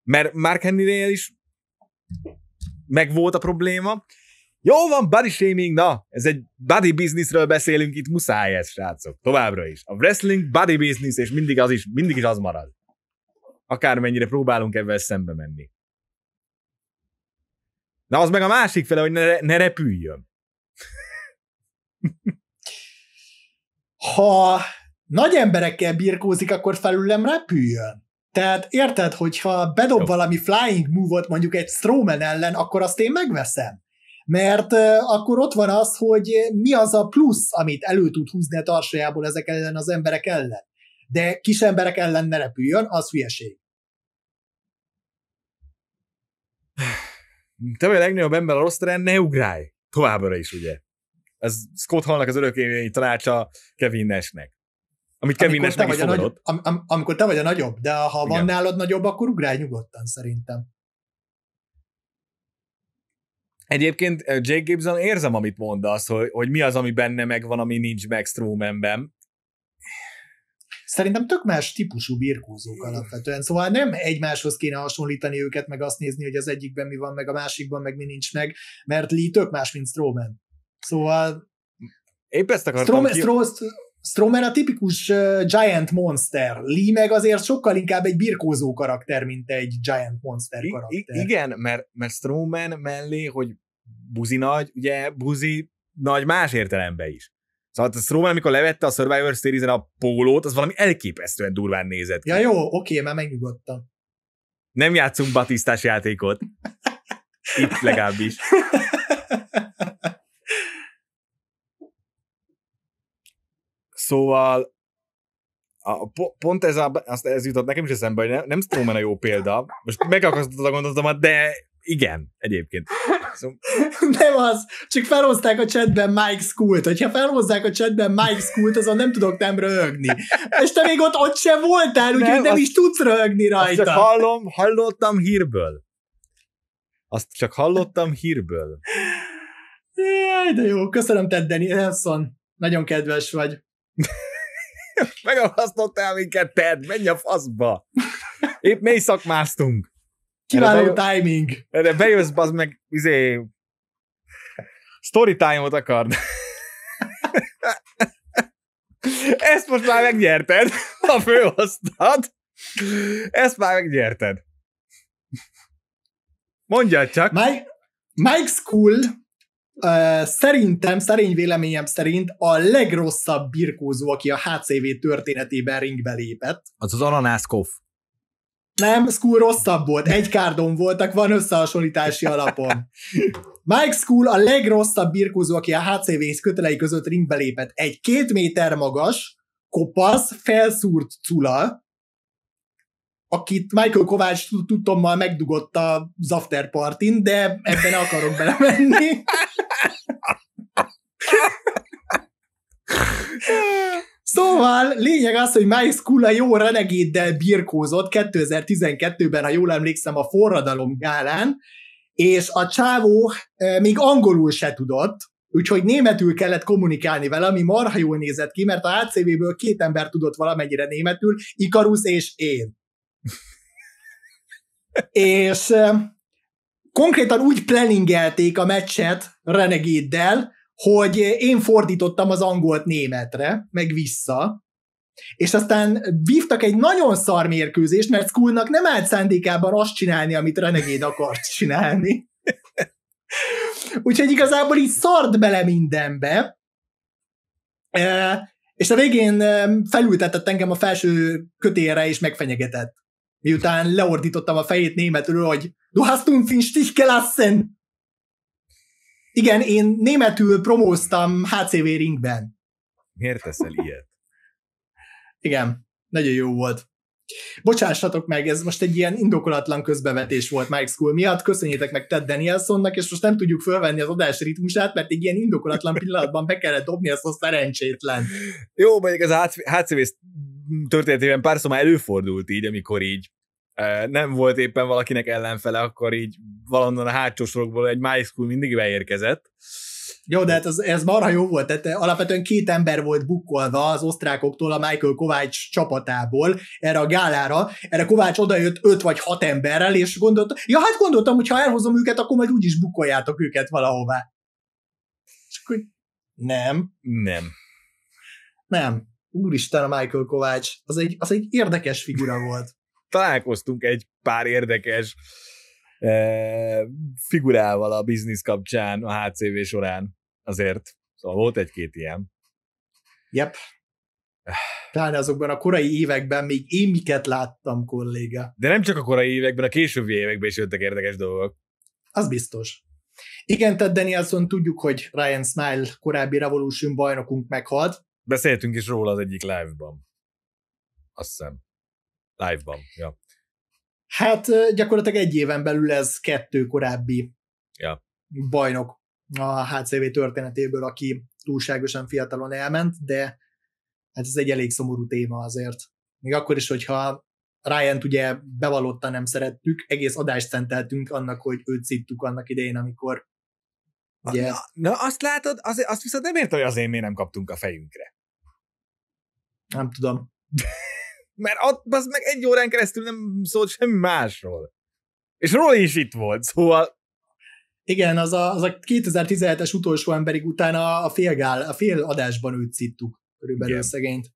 Mert Mark henry is megvolt a probléma. Jó van, body shaming, na, ez egy body businessről beszélünk, itt muszáj ez, srácok, továbbra is. A wrestling body business, és mindig az is, mindig is az marad. Akármennyire próbálunk ebben szembe menni. Na, az meg a másik fele, hogy ne, ne repüljön. (laughs) ha nagy emberekkel birkózik, akkor felülem repüljön. Tehát érted, hogyha bedob Jó. valami flying move-ot mondjuk egy Strowman ellen, akkor azt én megveszem. Mert akkor ott van az, hogy mi az a plusz, amit elő tud húzni a tarsajából ezek ellen az emberek ellen. De kis emberek ellen ne repüljön, az hülyeség. Te vagy a legnagyobb ember a rossz terén, ne ugrálj! Továbbra is, ugye? Ez Scott Hallnak az örökévényi tanácsa Kevin Nashnek. Amit amikor, te vagy a Nagy, am, am, amikor te vagy a nagyobb, de ha van Igen. nálad nagyobb, akkor ugrálj nyugodtan, szerintem. Egyébként eh, Jake Gibson érzem, amit mondasz, hogy, hogy mi az, ami benne megvan, ami nincs meg Strowmanben. Szerintem tök más típusú birkózók alapvetően, szóval nem egymáshoz kéne hasonlítani őket, meg azt nézni, hogy az egyikben mi van, meg a másikban meg mi nincs meg, mert Lee tök más, mint Strowman. Szóval... Épp ezt akartam Strowman, ki... Strowman, Stromer a tipikus uh, giant monster, Lee meg azért sokkal inkább egy birkózó karakter, mint egy giant monster karakter. igen, mert, mert Stroman mellé, hogy buzi nagy, ugye buzi nagy más értelemben is. Szóval a Strowman, amikor levette a Survivor series a pólót, az valami elképesztően durván nézett ki. Ja jó, oké, már megnyugodtam. Nem játszunk batisztás játékot. Itt legalábbis. (laughs) Szóval a, pont ez, a, azt, ez jutott nekem is eszembe, hogy nem, nem Strowman a jó példa. Most megakasztottad a gondolatomat, de igen, egyébként. Szóval... (laughs) Nem az, csak felhozták a chatben Mike Skult. Hogyha felhozzák a chatben Mike Skult, azon nem tudok nem röhögni. (laughs) És te még ott, ott se voltál, úgyhogy nem, nem azt, is tudsz röhögni rajta. Azt csak hallom, hallottam hírből. Azt csak hallottam hírből. Jaj, de jó, köszönöm Ted Danielson. Nagyon kedves vagy. (laughs) Megakasztottál minket, Ted, menj a faszba! Épp mély szakmáztunk. Kiváló bejö... timing. De bejössz, bazd meg, izé, story time-ot akard. (laughs) Ezt most már megnyerted, a főhoztad. Ezt már megnyerted. Mondjad csak. My, Mike School szerintem, szerény véleményem szerint a legrosszabb birkózó, aki a HCV történetében ringbe lépett. Az az Ananászkov. Nem, School rosszabb volt, egy kárdon voltak, van összehasonlítási alapon. (laughs) Mike School a legrosszabb birkózó, aki a HCV kötelei között ringbe lépett. Egy két méter magas, kopasz, felszúrt cula, akit Michael Kovács tudtommal megdugott a Zafter Partin, de ebben akarok belemenni. (laughs) Szóval lényeg az, hogy Miles Kula jó renegéddel birkózott 2012-ben, ha jól emlékszem, a forradalom gálán, és a csávó még angolul se tudott, úgyhogy németül kellett kommunikálni vele, ami marha jól nézett ki, mert a acv ből két ember tudott valamennyire németül, Ikarusz és én. (laughs) és konkrétan úgy planningelték a meccset Renegéddel, hogy én fordítottam az angolt németre, meg vissza, és aztán vívtak egy nagyon szar mérkőzést, mert Skullnak nem állt szándékában azt csinálni, amit Renegade akart csinálni. (laughs) Úgyhogy igazából így szart bele mindenbe, e, és a végén e, felültetett engem a felső kötélre, és megfenyegetett. Miután leordítottam a fejét németről, hogy Du hast uns in Stich gelassen! Igen, én németül promóztam HCV ringben. Miért teszel ilyet? Igen, nagyon jó volt. Bocsássatok meg, ez most egy ilyen indokolatlan közbevetés volt Mike School miatt, köszönjétek meg Ted Danielsonnak, és most nem tudjuk fölvenni az adás ritmusát, mert egy ilyen indokolatlan pillanatban be kellett dobni ezt a szerencsétlen. Jó, mondjuk ez a HCV történetében pár szóma előfordult így, amikor így nem volt éppen valakinek ellenfele, akkor így valonnan a hátsó sorokból egy My School mindig beérkezett. Jó, de hát ez, ez marha jó volt, tehát alapvetően két ember volt bukkolva az osztrákoktól a Michael Kovács csapatából erre a gálára, erre Kovács odajött öt vagy hat emberrel, és gondoltam, ja hát gondoltam, hogy ha elhozom őket, akkor majd úgyis bukkoljátok őket valahová. Csak hogy nem. Nem. Nem. Úristen, a Michael Kovács, az egy, az egy érdekes figura volt találkoztunk egy pár érdekes eh, figurával a biznisz kapcsán a HCV során azért. Szóval volt egy-két ilyen. Yep. Talán azokban a korai években még én miket láttam, kolléga. De nem csak a korai években, a későbbi években is jöttek érdekes dolgok. Az biztos. Igen, tehát Danielson tudjuk, hogy Ryan Smile korábbi Revolution bajnokunk meghalt. Beszéltünk is róla az egyik live-ban. Azt hiszem. Live-ban, ja. Hát gyakorlatilag egy éven belül ez kettő korábbi ja. bajnok a HCV történetéből, aki túlságosan fiatalon elment, de hát ez egy elég szomorú téma azért. Még akkor is, hogyha ryan ugye bevallotta nem szerettük, egész adást szenteltünk annak, hogy őt szittuk annak idején, amikor ugye... Na, na azt látod, az, azt viszont nem értem, hogy azért mi nem kaptunk a fejünkre. Nem tudom. (laughs) mert ott az meg egy órán keresztül nem szólt semmi másról. És Roli is itt volt, szóval igen, az a, az a 2017-es utolsó emberig utána a fél, gál, a fél adásban őt szittuk körülbelül Igen. szegényt.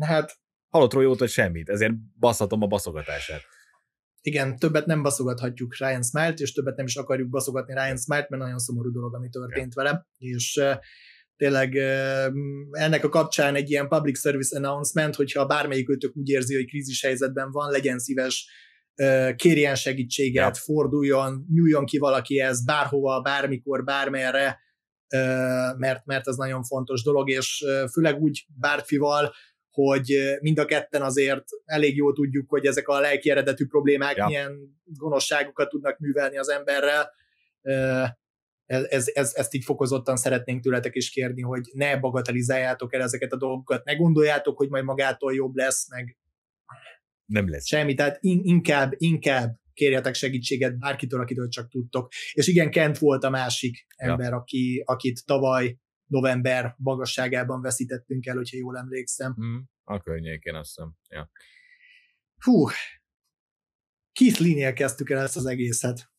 Hát... Halott jót, hogy semmit, ezért baszhatom a baszogatását. Igen, többet nem baszogathatjuk Ryan Smart, és többet nem is akarjuk baszogatni Ryan Smart, mert nagyon szomorú dolog, ami történt Igen. vele, és eh, tényleg ennek a kapcsán egy ilyen public service announcement, hogyha bármelyikőtök úgy érzi, hogy krízis helyzetben van, legyen szíves, kérjen segítséget, ja. forduljon, nyúljon ki valaki ez bárhova, bármikor, bármerre, mert, mert ez nagyon fontos dolog, és főleg úgy bárfival, hogy mind a ketten azért elég jól tudjuk, hogy ezek a lelki eredetű problémák ja. milyen gonoszságokat tudnak művelni az emberrel, ez, ez, ezt így fokozottan szeretnénk tőletek is kérni, hogy ne bagatelizáljátok el ezeket a dolgokat, ne gondoljátok, hogy majd magától jobb lesz, meg nem lesz. Semmi, tehát in, inkább, inkább kérjetek segítséget bárkitől, akitől csak tudtok. És igen, Kent volt a másik ember, ja. aki, akit tavaly november magasságában veszítettünk el, hogyha jól emlékszem. Hmm, a környékén azt hiszem, ja. Hú, Keith Lee-nél kezdtük el ezt az egészet.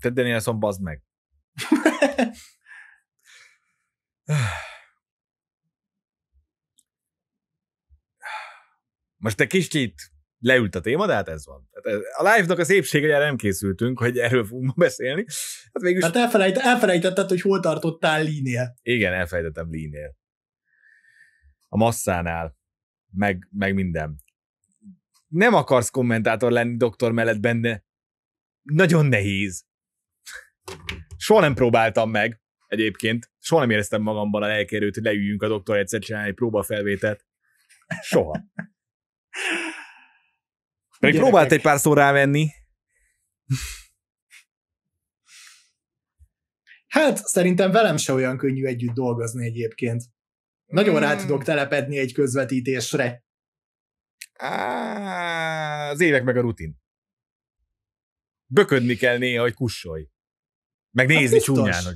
Ted Danielson, bazd meg. (sighs) Most egy kicsit leült a téma, de hát ez van. Hát, a live-nak a hogy nem készültünk, hogy erről fogunk beszélni. Hát mégis... Hát elfelejt, elfelejtetted, hogy hol tartottál Línél. Igen, elfelejtettem Línél. A masszánál. Meg, meg minden. Nem akarsz kommentátor lenni doktor mellett benne. Nagyon nehéz. Soha nem próbáltam meg egyébként, soha nem éreztem magamban a lelkérőt, hogy leüljünk a doktor egyszer csinálni egy próbafelvételt. Soha. Pedig próbált egy pár szóra rávenni. Hát szerintem velem se olyan könnyű együtt dolgozni egyébként. Nagyon hmm. rá tudok telepedni egy közvetítésre. Á, az évek meg a rutin. Böködni kell néha, hogy kussolj. Meg hát nézni hát csúnyán, hogy...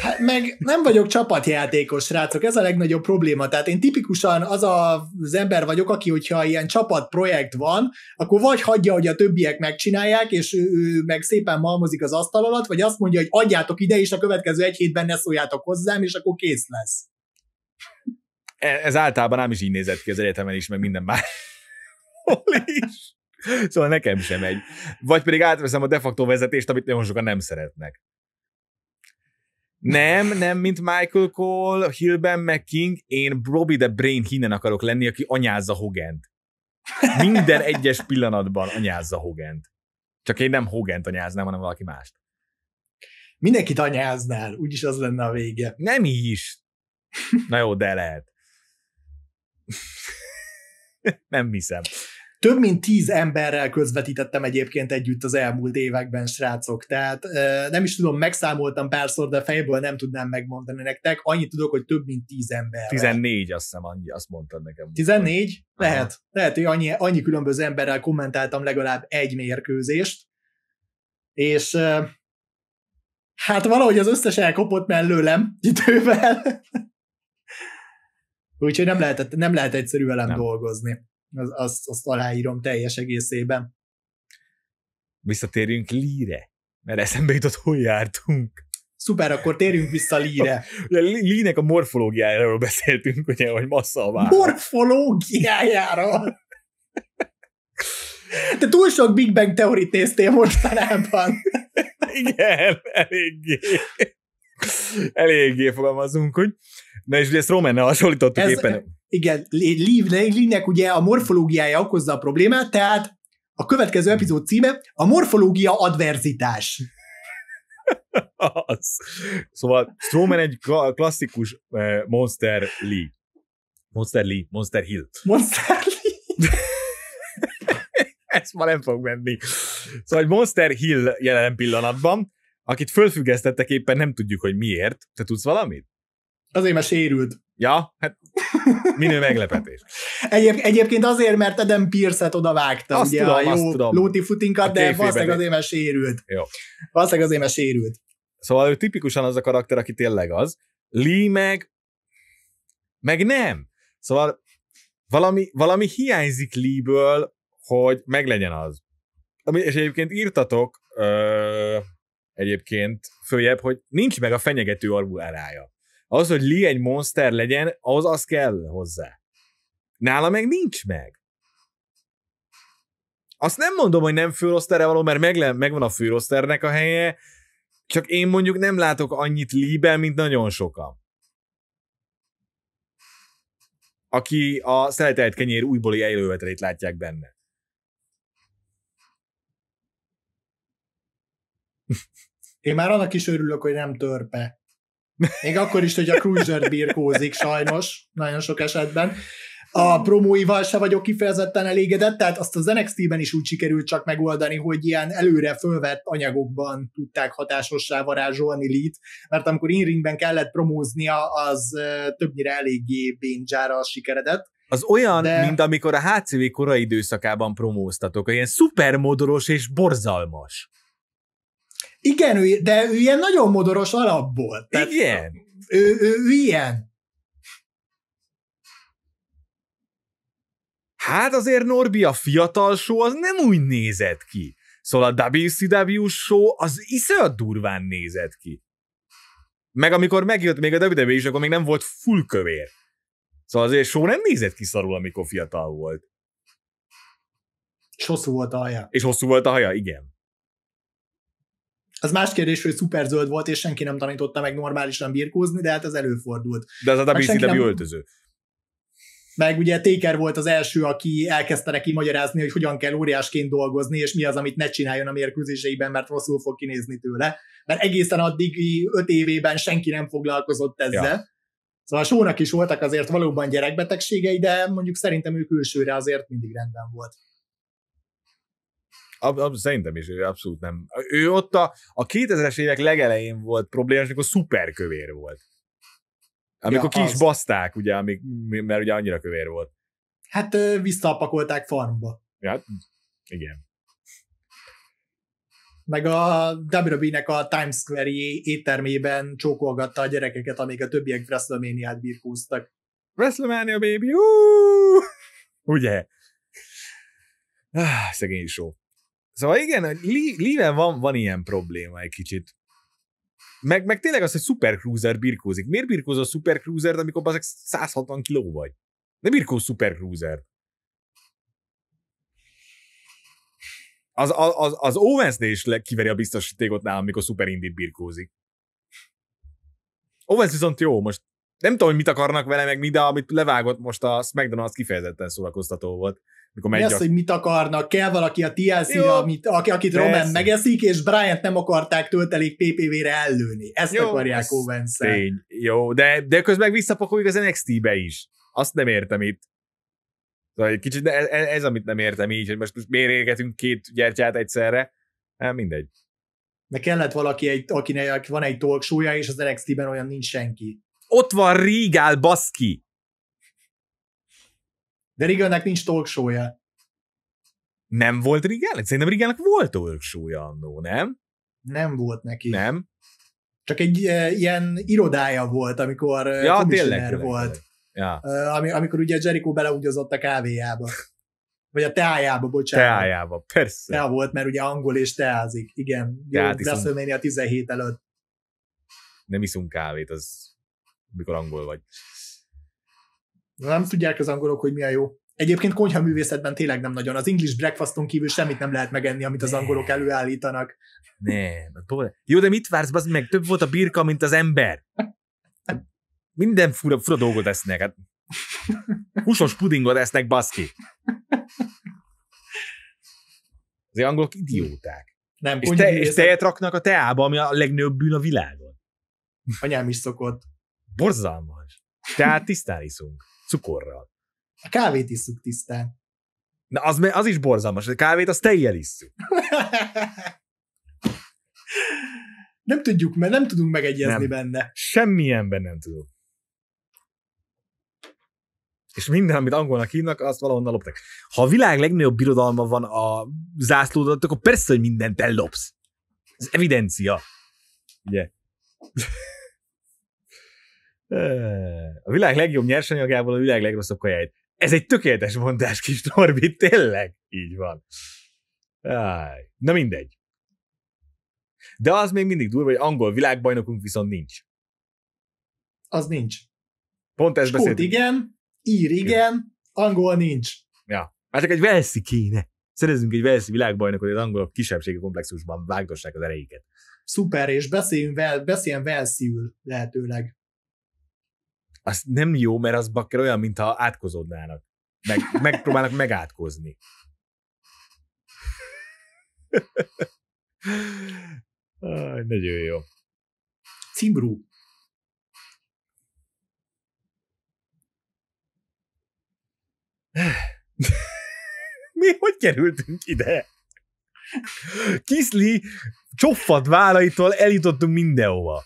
Hát meg nem vagyok csapatjátékos, srácok, ez a legnagyobb probléma. Tehát én tipikusan az a, az ember vagyok, aki, hogyha ilyen csapatprojekt van, akkor vagy hagyja, hogy a többiek megcsinálják, és ő, meg szépen malmozik az asztal alatt, vagy azt mondja, hogy adjátok ide, és a következő egy hétben ne szóljátok hozzám, és akkor kész lesz. E, ez általában nem is így nézett ki az egyetemen is, meg minden más. (laughs) Hol is? Szóval nekem sem egy. Vagy pedig átveszem a de facto vezetést, amit nagyon sokan nem szeretnek. Nem, nem, mint Michael Cole, Hillben, meg King, én Bobby the Brain hinnen akarok lenni, aki anyázza Hogent. Minden egyes pillanatban anyázza Hogent. Csak én nem Hogent anyáznám, hanem valaki mást. Mindenkit anyáznál, úgyis az lenne a vége. Nem így is. Na jó, de lehet. nem hiszem. Több mint tíz emberrel közvetítettem egyébként együtt az elmúlt években, srácok. Tehát nem is tudom, megszámoltam párszor, de fejből nem tudnám megmondani nektek. Annyit tudok, hogy több mint tíz ember. 14 azt hiszem, annyi, azt mondtad nekem. 14? Aha. Lehet. Lehet, hogy annyi, annyi különböző emberrel kommentáltam legalább egy mérkőzést. És hát valahogy az összes elkopott mellőlem idővel. (laughs) Úgyhogy nem, lehetett, nem lehet egyszerű velem nem. dolgozni. Az, azt, azt aláírom teljes egészében. Visszatérjünk Líre, mert eszembe jutott, hol jártunk. Szuper, akkor térjünk vissza Líre. Ugye (laughs) Línek a morfológiájáról beszéltünk, ugye, hogy massza a vállal. Morfológiájáról? Te túl sok Big Bang teorit néztél mostanában. (laughs) Igen, eléggé. Eléggé fogalmazunk, hogy Na és ugye ezt Romannal hasonlítottuk ez, éppen igen, Lee-nek ugye a morfológiája okozza a problémát, tehát a következő epizód címe a morfológia adverzitás. (laughs) Az. Szóval Strowman egy klasszikus eh, Monster Lee. Monster Lee, Monster Hill. Monster Lee. (laughs) Ez már nem fog menni. Szóval egy Monster Hill jelen pillanatban, akit fölfüggesztettek éppen nem tudjuk, hogy miért. Te tudsz valamit? Azért, mert sérült. Ja, hát minő meglepetés. (laughs) Egyéb, egyébként azért, mert Adam Pierce-et vágta, azt ugye tudom, a jó azt tudom. lóti futinkat, de valószínűleg azért, mert sérült. Jó. Valószínűleg azért, mert sérült. Szóval ő tipikusan az a karakter, aki tényleg az. Lee meg meg nem. Szóval valami, valami hiányzik Lee-ből, hogy meglegyen az. és egyébként írtatok ö, egyébként följebb, hogy nincs meg a fenyegető elája. Az, hogy Lee egy monster legyen, az az kell hozzá. Nála meg nincs meg. Azt nem mondom, hogy nem főroszterre való, mert meg, megvan a főroszternek a helye, csak én mondjuk nem látok annyit lee mint nagyon sokan. Aki a szeletelt kenyér újbóli elővetelét látják benne. Én már annak is örülök, hogy nem törpe. Még akkor is, hogy a cruiser birkózik sajnos, nagyon sok esetben. A promóival se vagyok kifejezetten elégedett, tehát azt az NXT-ben is úgy sikerült csak megoldani, hogy ilyen előre fölvett anyagokban tudták hatásossá varázsolni lit, mert amikor inringben kellett promóznia, az többnyire eléggé bénzsára sikeredett. Az olyan, De... mint amikor a HCV korai időszakában promóztatok, olyan szupermodoros és borzalmas. Igen, ő, de ő ilyen nagyon modoros alapból. Tehát Igen. Ő, ő, ő, ilyen. Hát azért Norbi a fiatal show az nem úgy nézett ki. Szóval a WCW show az iszonyat durván nézett ki. Meg amikor megjött még a WWE is, akkor még nem volt full kövér. Szóval azért show nem nézett ki szarul, amikor fiatal volt. És hosszú volt a haja. És hosszú volt a haja, igen. Az más kérdés, hogy szuper zöld volt, és senki nem tanította meg normálisan birkózni, de hát ez előfordult. De ez a WCW nem... öltöző. Meg ugye Téker volt az első, aki elkezdte neki magyarázni, hogy hogyan kell óriásként dolgozni, és mi az, amit ne csináljon a mérkőzéseiben, mert rosszul fog kinézni tőle. Mert egészen addigi öt évében senki nem foglalkozott ezzel. Ja. Szóval a sónak is voltak azért valóban gyerekbetegségei, de mondjuk szerintem ő külsőre azért mindig rendben volt. Ab, szerintem is ő abszolút nem. Ő ott a, a 2000-es évek legelején volt problémás, amikor szuperkövér volt. Amikor ja, ki is az. baszták, ugye, amik, mert ugye annyira kövér volt. Hát visszapakolták farmba. Ja, igen. Meg a WWE-nek a Times Square-i éttermében csókolgatta a gyerekeket, amíg a többiek WrestleMania-t birkóztak. WrestleMania, baby! Uú! Ugye? Ah, szegény show. Szóval igen, Líven van, van ilyen probléma egy kicsit. Meg, meg tényleg az, hogy Supercruiser birkózik. Miért birkóz a Supercruiser, amikor bazeg 160 kiló vagy? Nem birkóz Supercruiser. Az, az, az owens is kiveri a biztosítékot nálam, amikor Superindit birkózik. Owens viszont jó, most nem tudom, hogy mit akarnak vele, meg mi, de amit levágott most a SmackDown, az kifejezetten szórakoztató volt mikor megy Mi az, a... hogy mit akarnak, kell valaki a TLC-re, amit, aki, akit Persze. Roman megeszik, és Bryant nem akarták töltelék PPV-re ellőni. Ezt jó, akarják ez Tény, jó, de, de közben meg visszapakoljuk az NXT-be is. Azt nem értem itt. Szóval kicsit ez, ez, e, ez, amit nem értem így, hogy most, most miért érgetünk két gyertyát egyszerre. Hát mindegy. Meg kellett valaki, egy, akinek van egy talk és az NXT-ben olyan nincs senki. Ott van Rigál Baszki! De Rigelnek nincs talk Nem volt Rigelnek? Szerintem Rigelnek volt talk annó, nem? Nem volt neki. Nem? Csak egy e, ilyen irodája volt, amikor eh, ja, tényleg, tényleg, volt. Ja. Eh, ami, amikor ugye Jericho beleugyozott a kávéjába. Vagy a teájába, bocsánat. Teájába, persze. Tea volt, mert ugye angol és teázik. Igen, WrestleMania a 17 előtt. Nem iszunk kávét, az mikor angol vagy nem tudják az angolok, hogy mi a jó. Egyébként konyha művészetben tényleg nem nagyon. Az English breakfaston kívül semmit nem lehet megenni, amit az angolok előállítanak. Nem. Jó, de mit vársz, bazd meg? Több volt a birka, mint az ember. Minden fura, fura dolgot esznek. Hát. Húsos pudingot esznek, baszki. Az angolok idióták. Nem, és, te, és tejet raknak a teába, ami a legnagyobb bűn a világon. Anyám is szokott. Borzalmas. Tehát tisztán iszunk cukorral. A kávét isszuk tisztán. Na az, az is borzalmas, a kávét az tejjel isszuk. (laughs) nem tudjuk, mert nem tudunk megegyezni nem. benne. Semmilyenben nem tudunk. És minden, amit angolnak hívnak, azt valahonnan lopták. Ha a világ legnagyobb birodalma van a zászlódat, akkor persze, hogy mindent ellopsz. Ez evidencia. Ugye? A világ legjobb nyersanyagából a világ legrosszabb kajáit. Ez egy tökéletes mondás, kis Norbi, tényleg? Így van. Áj. Na mindegy. De az még mindig durva, hogy angol világbajnokunk viszont nincs. Az nincs. Pont ez beszélt. igen, ír igen, angol nincs. Ja. Már hát csak egy Velszi kéne. Szerezzünk egy Velszi világbajnokot, hogy az angolok kisebbségi komplexusban vágdossák az erejéket. Szuper, és beszéljünk vel, beszéljen Velsziül lehetőleg az nem jó, mert az bakker olyan, mintha átkozódnának. Meg, megpróbálnak megátkozni. Aj, nagyon jó. Cimbrú. Mi hogy kerültünk ide? Kiszli csoffat válaitól elítottunk mindenhova.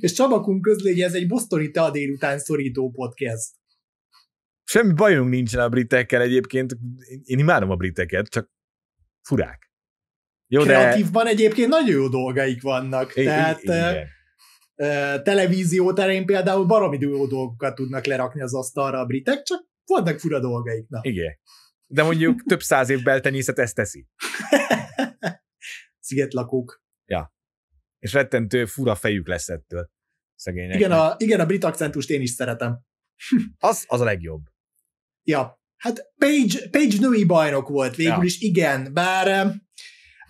És Csabakunk közli, hogy ez egy bosztori te a délután szorító podcast. Semmi bajunk nincsen a britekkel egyébként. Én imádom a briteket, csak furák. Jó, Kreatívban de... egyébként nagyon jó dolgaik vannak. É, tehát, é, é, televízió terén például baromi jó dolgokat tudnak lerakni az asztalra a britek, csak vannak fura dolgaik. Na. Igen. De mondjuk több száz év beltenészet ezt teszi. (laughs) Szigetlakók. Ja. És rettentő fura fejük lesz ettől szegények. Igen a, igen, a brit akcentust én is szeretem. (laughs) az, az a legjobb. Ja. Hát Page, Page női bajnok volt végül ja. is, igen, bár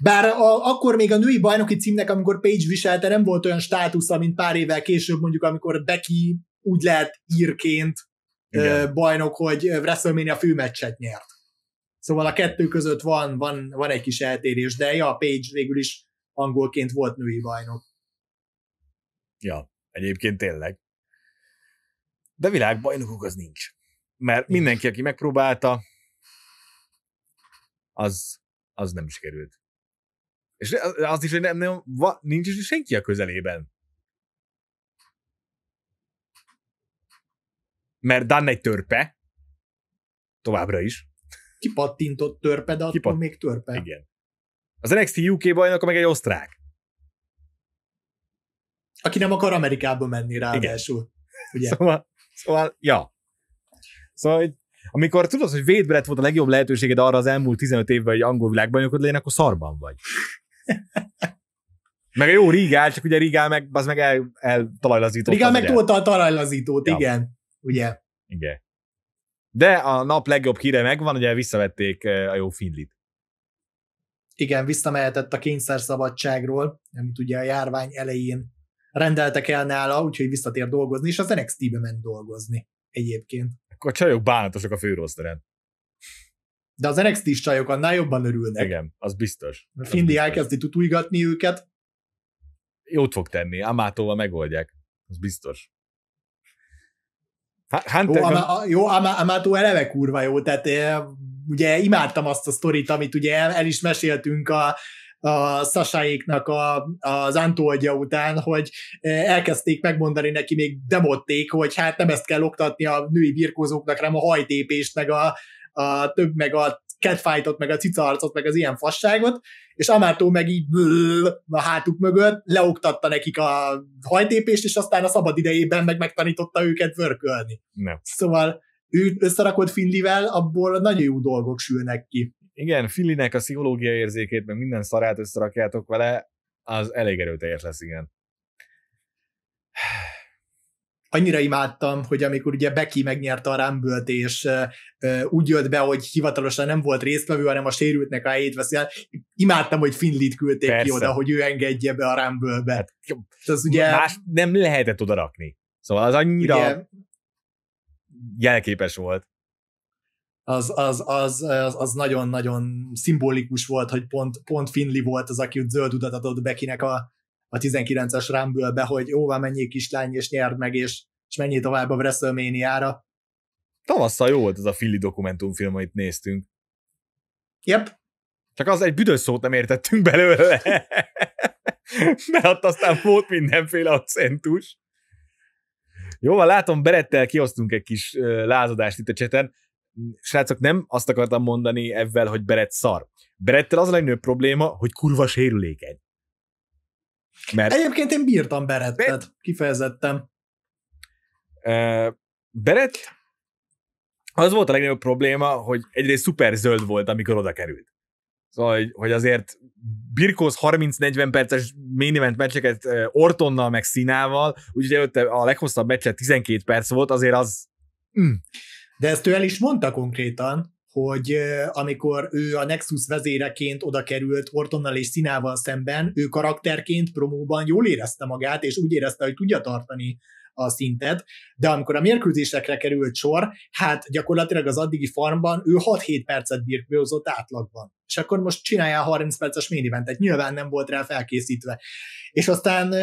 bár a, akkor még a női bajnoki címnek, amikor Page viselte, nem volt olyan státusza, mint pár évvel később, mondjuk amikor Becky úgy lett írként Igen. bajnok, hogy WrestleMania főmeccset nyert. Szóval a kettő között van, van, van egy kis eltérés, de ja, Page végül is angolként volt női bajnok. Ja, egyébként tényleg. De világbajnokuk az nincs. Mert nincs. mindenki, aki megpróbálta, az, az nem is került. És az is, hogy nem, nem, va, nincs is senki a közelében. Mert Dan egy törpe, továbbra is, kipattintott törpe, de Kipat... attól még törpe. Igen. Az NXT UK bajnoka meg egy osztrák. Aki nem akar Amerikába menni ráadásul. Ugye? Szóval, szóval, ja. Szóval, hogy amikor tudod, hogy védbe volt a legjobb lehetőséged arra az elmúlt 15 évben, hogy angol világbajnokod legyen, akkor szarban vagy. (laughs) Meg a jó Rigál, csak ugye Rigál meg, az meg el, el Rigál meg túlta a talajlazítót, ja. igen. Ugye? Igen. De a nap legjobb híre megvan, ugye visszavették eh, a jó Finlit. Igen, visszamehetett a szabadságról, amit ugye a járvány elején rendeltek el nála, úgyhogy visszatér dolgozni, és az NXT-be ment dolgozni egyébként. Akkor a csajok bánatosak a főroszteren. De az NXT is csajok annál jobban örülnek. Igen, az biztos. Az Findi biztos. elkezdi tutújgatni őket. Jót fog tenni, Amátóval megoldják, az biztos. Hunter, jó, ám, a, jó ám, Amato eleve kurva jó, tehát eh, ugye imádtam azt a sztorit, amit ugye el, el is meséltünk a, a Sasaéknak a, az Antóadja után, hogy eh, elkezdték megmondani neki, még demotték, hogy hát nem ezt kell oktatni a női birkózóknak, hanem a hajtépést, meg a, a több, meg a catfightot, meg a cicaarcot, meg az ilyen fasságot, és amártó meg így a hátuk mögött leoktatta nekik a hajtépést, és aztán a szabad idejében meg megtanította őket vörkölni. Nem. Szóval ő összerakott Finlivel, abból nagyon jó dolgok sülnek ki. Igen, Fillinek a pszichológia érzékét, meg minden szarát összerakjátok vele, az elég erőteljes lesz, igen annyira imádtam, hogy amikor ugye Becky megnyerte a rumble és úgy jött be, hogy hivatalosan nem volt résztvevő, hanem a sérültnek a helyét veszi el. Imádtam, hogy Finlit küldték Persze. ki oda, hogy ő engedje be a Rumble-be. Hát, ugye... Más nem lehetett oda rakni. Szóval az annyira ugye, jelképes volt. Az, az, az, az, az, nagyon-nagyon szimbolikus volt, hogy pont, pont Finli volt az, aki zöld utat adott Bekinek a, a 19-es Rumble-be, hogy van mennyi kislány, és nyerd meg, és, és mennyi tovább a WrestleMania-ra. Tavasszal jó volt ez a Philly dokumentumfilm, amit néztünk. Yep. Csak az egy büdös szót nem értettünk belőle. (laughs) Mert ott aztán volt mindenféle accentus. Jó, van, látom, Berettel kiosztunk egy kis lázadást itt a cseten. Srácok, nem azt akartam mondani ebben, hogy Berett szar. Berettel az a legnagyobb probléma, hogy kurva sérülékeny. Mert Egyébként én bírtam Berettet, Beret? kifejezettem. Uh, az volt a legnagyobb probléma, hogy egyrészt szuper zöld volt, amikor oda került. Szóval, hogy, hogy azért birkóz 30-40 perces main event meccseket Ortonnal, meg Színával, úgyhogy előtte a leghosszabb meccse 12 perc volt, azért az... Mm. De ezt ő el is mondta konkrétan, hogy amikor ő a Nexus vezéreként oda került Ortonnal és Színával szemben, ő karakterként promóban jól érezte magát, és úgy érezte, hogy tudja tartani a szintet, de amikor a mérkőzésekre került sor, hát gyakorlatilag az addigi farmban ő 6-7 percet birkózott átlagban. És akkor most csinálja 30 perces main tehát nyilván nem volt rá felkészítve. És aztán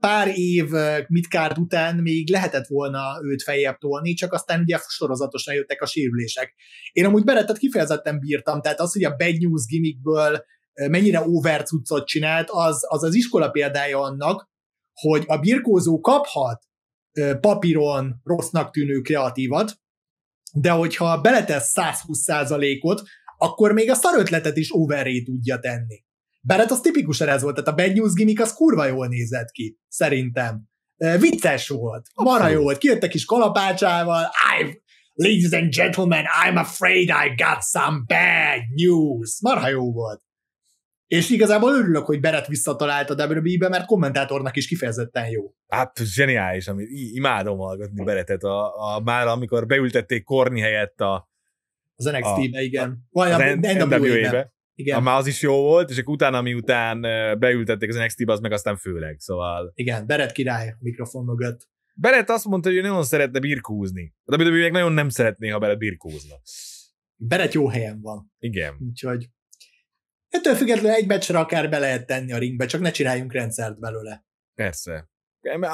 pár év mitkárt után még lehetett volna őt feljebb tolni, csak aztán ugye sorozatosan jöttek a sérülések. Én amúgy Berettet kifejezetten bírtam, tehát az, hogy a bad news gimmickből mennyire over cuccot csinált, az, az az iskola példája annak, hogy a birkózó kaphat, papíron rossznak tűnő kreatívat, de hogyha beletesz 120%-ot, akkor még a szar ötletet is overré tudja tenni. Bár hát az tipikusan ez volt, tehát a Bad News gimmick az kurva jól nézett ki, szerintem. Vicces volt, mara jó volt, kijött a kis kalapácsával, I've, ladies and gentlemen, I'm afraid I got some bad news. Marha jó volt. És igazából örülök, hogy Beret visszatalált a WWE-be, mert kommentátornak is kifejezetten jó. Hát zseniális, amit imádom hallgatni hm. Beretet. A, a, már amikor beültették Korni helyett a... Az NXT-be, igen. Vagy a, a NWA-be. Igen. A, már az is jó volt, és akkor utána, miután beültették az NXT-be, az meg aztán főleg, szóval... Igen, Beret király a mikrofon mögött. Beret azt mondta, hogy ő nagyon szeretne birkózni. De a WWE meg nagyon nem szeretné, ha Beret birkózna. Beret jó helyen van. Igen. Úgyhogy Ettől függetlenül egy meccsre akár be lehet tenni a ringbe, csak ne csináljunk rendszert belőle. Persze.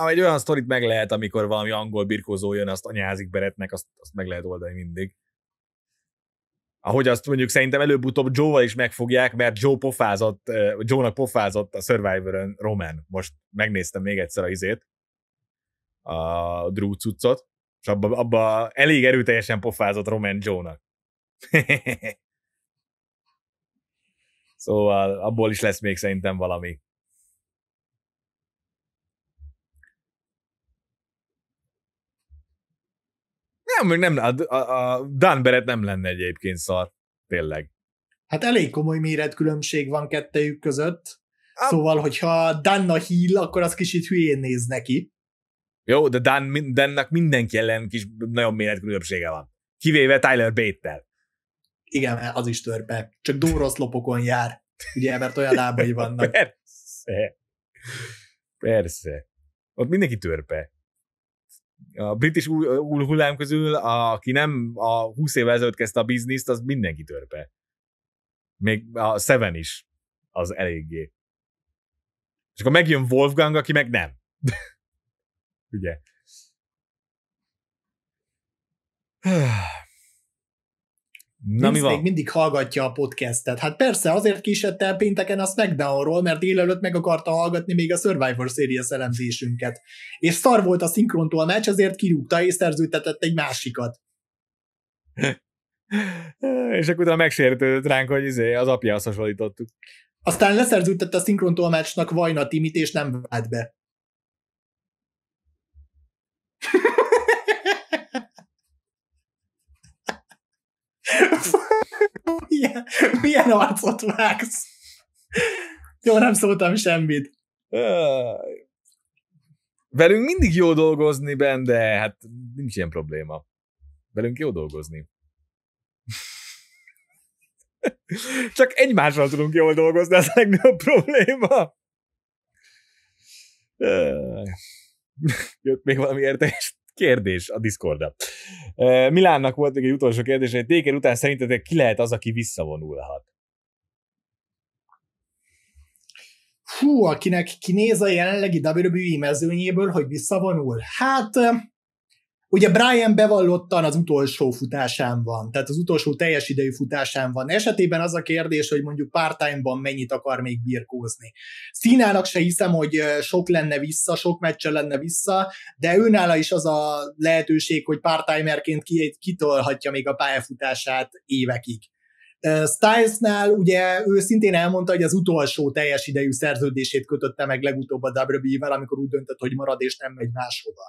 Egy olyan sztorit meg lehet, amikor valami angol birkózó jön, azt anyázik beretnek, azt, azt meg lehet oldani mindig. Ahogy azt mondjuk szerintem előbb-utóbb Joe-val is megfogják, mert Joe pofázott, Joe-nak pofázott a Survivor-ön Roman. Most megnéztem még egyszer a izét, a Drew cuccot, és abba, abba elég erőteljesen pofázott Roman Joe-nak. (laughs) Szóval abból is lesz még szerintem valami. Nem, nem, a, a Dan Beret nem lenne egyébként szar, tényleg. Hát elég komoly méretkülönbség van kettejük között, a... szóval, hogyha Danna híl, akkor az kicsit hülyén néz neki. Jó, de Dan, Dannak mindenki ellen kis nagyon méretkülönbsége van. Kivéve Tyler Bate-tel. Igen, az is törpe. Csak dúros lopokon jár. Ugye, mert olyan lábai vannak. Persze. Persze. Ott mindenki törpe. A british hullám közül, a, aki nem a 20 évvel ezelőtt kezdte a bizniszt, az mindenki törpe. Még a Seven is az eléggé. És akkor megjön Wolfgang, aki meg nem. (laughs) Ugye? (sighs) Na, mi van? még mindig hallgatja a podcastet. Hát persze, azért kisette el pénteken a SmackDown-ról, mert délelőtt meg akarta hallgatni még a Survivor Series elemzésünket. És szar volt a szinkrontól a meccs, azért kirúgta és szerződtetett egy másikat. (laughs) és akkor utána megsértődött ránk, hogy izé, az apja hasonlítottuk. Aztán leszerződtette a a meccsnak Vajna Timit, és nem vált be. (laughs) milyen, milyen arcot vágsz? Jó, nem szóltam semmit. Velünk mindig jó dolgozni, Ben, de hát nincs ilyen probléma. Velünk jó dolgozni. (laughs) Csak egymással tudunk jól dolgozni, ez a legnagyobb probléma. Jött még valami értést? Kérdés a discord -a. Milánnak volt még egy utolsó kérdés, hogy Téker után szerintetek ki lehet az, aki visszavonulhat? Hú, akinek kinéz a jelenlegi WWE mezőnyéből, hogy visszavonul. Hát Ugye Brian bevallottan az utolsó futásán van, tehát az utolsó teljes idejű futásán van. Esetében az a kérdés, hogy mondjuk part-time-ban mennyit akar még birkózni. Színának se hiszem, hogy sok lenne vissza, sok meccse lenne vissza, de őnála is az a lehetőség, hogy part-timerként kitolhatja még a pályafutását évekig. Stylesnál ugye ő szintén elmondta, hogy az utolsó teljes idejű szerződését kötötte meg legutóbb a WWE-vel, amikor úgy döntött, hogy marad és nem megy máshova.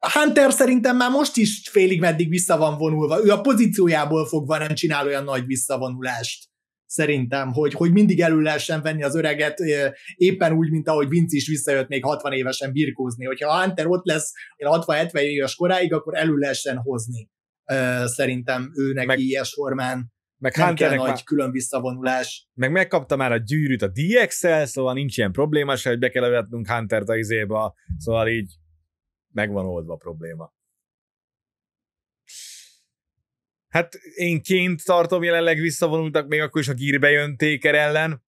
Hunter szerintem már most is félig meddig vissza van vonulva. Ő a pozíciójából fogva nem csinál olyan nagy visszavonulást szerintem, hogy, hogy mindig elő lehessen venni az öreget, éppen úgy, mint ahogy Vinci is visszajött még 60 évesen birkózni. Hogyha a Hunter ott lesz 60-70 éves koráig, akkor elő lehessen hozni. Szerintem őnek meg, ilyes formán meg nem kell nagy már, külön visszavonulás. Meg megkapta már a gyűrűt a DX-el, szóval nincs ilyen probléma se, hogy be kell vetnünk Hunter-t a izébe, szóval így megvan oldva a probléma. Hát én ként tartom jelenleg visszavonultak, még akkor is, ha gírbe jön Téker ellen.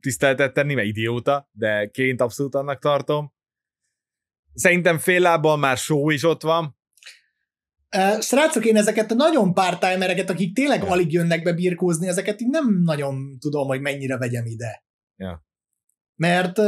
Tiszteltet tenni, mert idióta, de ként abszolút annak tartom. Szerintem fél lábbal már só is ott van. Srácok, én ezeket a nagyon pártájmereket, akik tényleg ja. alig jönnek be birkózni, ezeket így nem nagyon tudom, hogy mennyire vegyem ide. Ja. Mert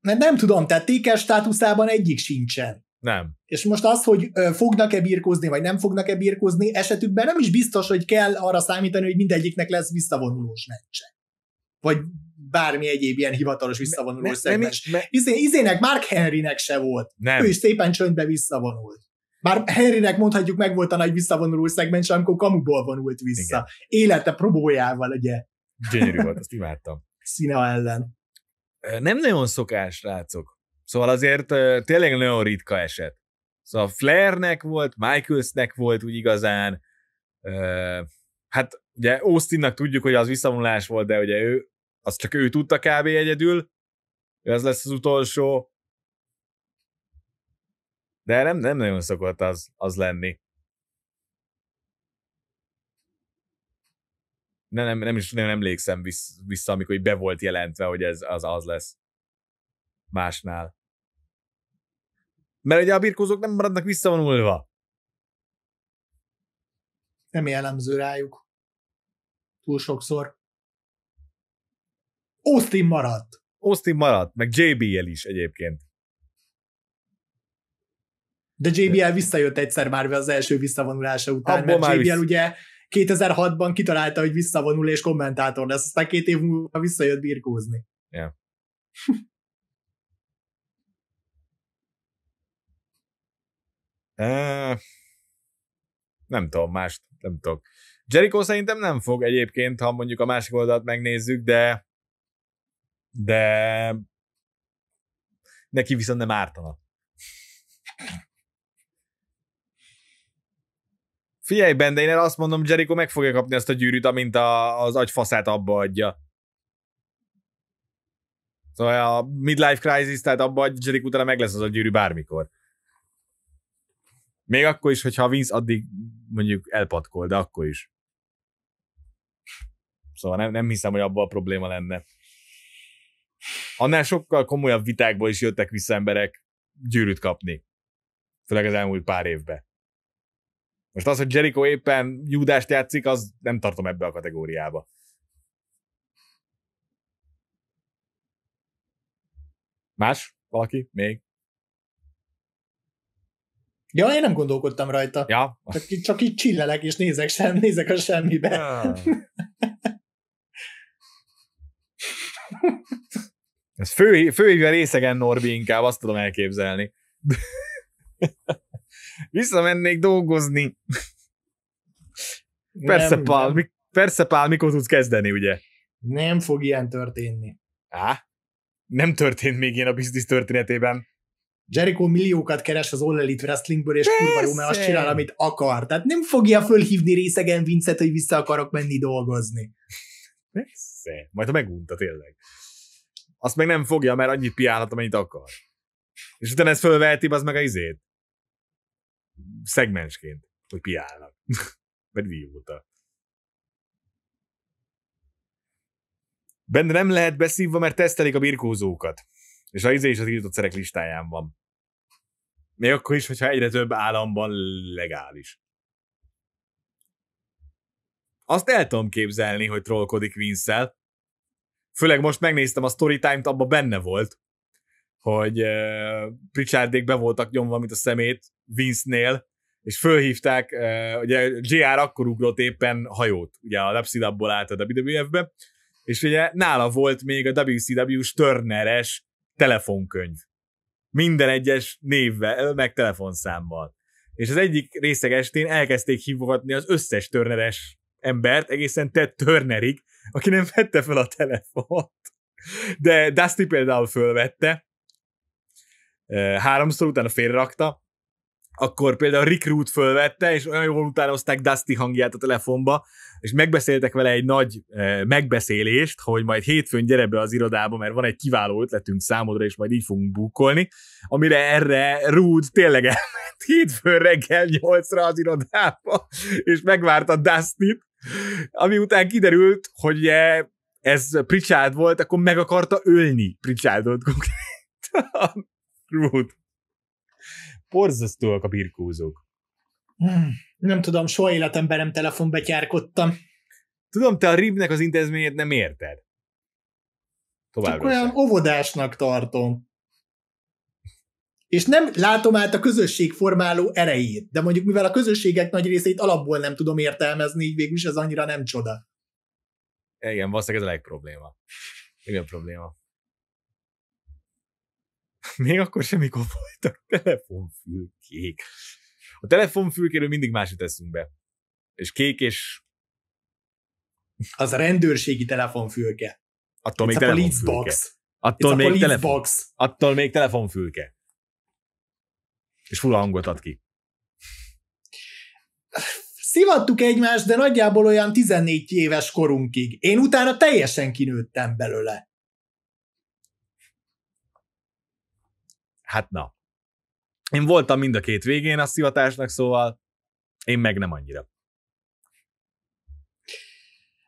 mert nem tudom, tehát tékes státuszában egyik sincsen. Nem. És most az, hogy fognak-e birkózni, vagy nem fognak-e birkózni, esetükben nem is biztos, hogy kell arra számítani, hogy mindegyiknek lesz visszavonulós meccse. Vagy bármi egyéb ilyen hivatalos visszavonulós szegmens. Izé, izének Mark Henrynek se volt. Nem. Ő is szépen csöndbe visszavonult. Bár Henrynek mondhatjuk meg volt a nagy visszavonulós szegmens, amikor kamuból vonult vissza. Igen. Élete próbójával, ugye. Gyönyörű volt, azt imádtam. Színe ellen nem nagyon szokás, rácok. Szóval azért tényleg nagyon ritka eset. Szóval Flairnek volt, Michaelsnek volt úgy igazán, hát ugye Austinnak tudjuk, hogy az visszavonulás volt, de ugye ő, az csak ő tudta kb. egyedül, ez lesz az utolsó, de nem, nem nagyon szokott az, az lenni. nem, nem, nem is nem emlékszem vissza, amikor be volt jelentve, hogy ez az az lesz másnál. Mert ugye a birkózók nem maradnak visszavonulva. Nem jellemző rájuk. Túl sokszor. Austin maradt. Austin maradt, meg JBL is egyébként. De JBL visszajött egyszer már az első visszavonulása után, Abba mert JBL visz... ugye 2006-ban kitalálta, hogy visszavonul és kommentátor lesz, aztán két év múlva visszajött birkózni. Yeah. (laughs) uh, nem tudom, mást nem tudok. Jericho szerintem nem fog egyébként, ha mondjuk a másik oldalt megnézzük, de de neki viszont nem ártana. (laughs) Figyelj, Ben, de én azt mondom, Jericho meg fogja kapni ezt a gyűrűt, amint a, az agyfaszát abba adja. Szóval a midlife crisis, tehát abba adja Jericho, utána meg lesz az a gyűrű bármikor. Még akkor is, hogyha Vince addig mondjuk elpatkol, de akkor is. Szóval nem, nem hiszem, hogy abban a probléma lenne. Annál sokkal komolyabb vitákból is jöttek vissza emberek gyűrűt kapni. Főleg az elmúlt pár évben. Most az, hogy Jericho éppen Júdást játszik, az nem tartom ebbe a kategóriába. Más? Valaki? Még? Ja, én nem gondolkodtam rajta. Ja. Csak, csak így csillelek, és nézek, sem, nézek a semmibe. Ja. Ez fő, fő részegen Norbi inkább, azt tudom elképzelni. (laughs) Visszamennék dolgozni. Persze, nem, Pál, nem. persze, Pál, mikor tudsz kezdeni, ugye? Nem fog ilyen történni. Á, nem történt még ilyen a biznisz történetében. Jericho milliókat keres az All Elite Wrestlingből, és Persze. kurva jó, mert azt csinál, amit akar. Tehát nem fogja fölhívni részegen Vincet, hogy vissza akarok menni dolgozni. Persze. Majd ha megunta tényleg. Azt meg nem fogja, mert annyit piálhat, amennyit akar. És utána ez fölveheti, az meg a izét szegmensként, hogy piálnak. Mert (laughs) vívóta. Benne nem lehet beszívva, mert tesztelik a birkózókat. És a izé is az írtott szerek listáján van. Még akkor is, hogyha egyre több államban legális. Azt el tudom képzelni, hogy trollkodik vince Főleg most megnéztem a Storytime-t, abban benne volt hogy uh, Pritchardék be voltak nyomva, mint a szemét Vince-nél, és fölhívták, uh, ugye JR akkor ugrott éppen hajót, ugye a Lapsidabból állt a WWF-be, és ugye nála volt még a WCW-s telefonkönyv. Minden egyes névvel, meg telefonszámmal. És az egyik részeg estén elkezdték hívogatni az összes Turneres embert, egészen Ted Turnerig, aki nem vette fel a telefont. De Dusty például fölvette, háromszor, utána félrakta, akkor például Rick Root fölvette, és olyan jól utánozták Dusty hangját a telefonba, és megbeszéltek vele egy nagy megbeszélést, hogy majd hétfőn gyere be az irodába, mert van egy kiváló ötletünk számodra, és majd így fogunk bukolni, amire erre Root tényleg elment hétfőn reggel nyolcra az irodába, és megvárta Dusty-t, ami után kiderült, hogy ez Pritchard volt, akkor meg akarta ölni Pritchardot konkrétan. Rude. Porzasztóak a birkózók. Hmm, nem tudom, soha életemben nem telefonbetyárkodtam. Tudom, te a ribnek az intézményét nem érted. Tovább Csak olyan óvodásnak tartom. És nem látom át a közösség formáló erejét, de mondjuk mivel a közösségek nagy részét alapból nem tudom értelmezni, így végülis ez annyira nem csoda. Igen, valószínűleg ez a legprobléma. Igen, probléma. (laughs) Még akkor sem, mikor a telefonfülkék. A telefonfülkéről mindig más jut eszünkbe. És kék és... Az a rendőrségi telefonfülke. Attól It's még telefonfülke. Box. Attól It's még, telefon, box. attól még telefonfülke. És fura hangot ad ki. Szivattuk egymást, de nagyjából olyan 14 éves korunkig. Én utána teljesen kinőttem belőle. hát na. Én voltam mind a két végén a szivatásnak, szóval én meg nem annyira.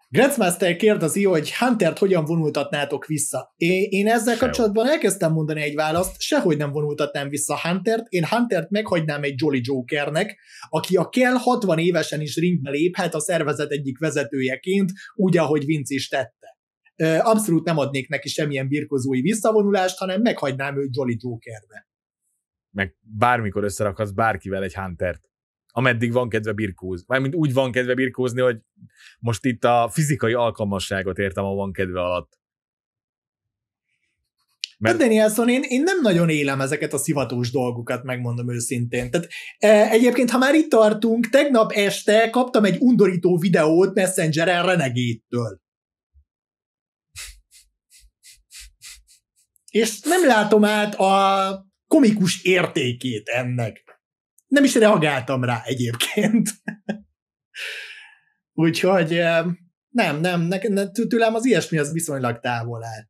Grenzmaster kérdezi, hogy Huntert hogyan vonultatnátok vissza. Én, én ezzel Sehogy. kapcsolatban elkezdtem mondani egy választ, sehogy nem vonultatnám vissza Huntert, én Huntert meghagynám egy Jolly Jokernek, aki a kell 60 évesen is ringbe léphet a szervezet egyik vezetőjeként, úgy, ahogy Vince is tett abszolút nem adnék neki semmilyen birkozói visszavonulást, hanem meghagynám őt Jolly Jokerbe. Meg bármikor összerakasz bárkivel egy Huntert ameddig van kedve birkózni. Mármint úgy van kedve birkózni, hogy most itt a fizikai alkalmasságot értem a van kedve alatt. Hát, Mert... De Danielson, én, én nem nagyon élem ezeket a szivatós dolgokat, megmondom őszintén. Tehát e, egyébként, ha már itt tartunk, tegnap este kaptam egy undorító videót Messengeren renegade és nem látom át a komikus értékét ennek. Nem is reagáltam rá egyébként. (laughs) Úgyhogy eh, nem, nem, ne, tőlem az ilyesmi az viszonylag távol áll.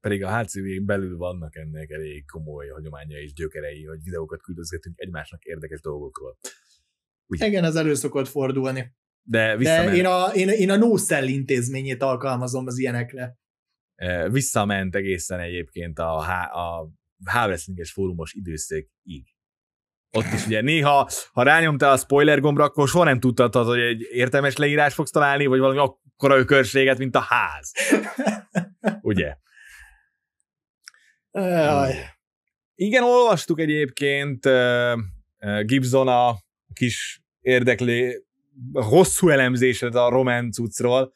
Pedig a hcv belül vannak ennek elég komoly hagyományai és gyökerei, hogy videókat küldözgetünk egymásnak érdekes dolgokról. Ugye? Igen, az elő szokott fordulni. De, De én, a, én, én a no intézményét alkalmazom az ilyenekre. Visszament egészen egyébként a, a h fórumos időszakig. Ott is ugye néha, ha rányomtál a spoiler gombra, akkor soha nem tudtad, hogy egy értelmes leírás fogsz találni, vagy valami akkora ökörséget, mint a ház. ugye? Aj. Igen, olvastuk egyébként uh, Gibson a kis érdekli, hosszú elemzésed a román cuccról,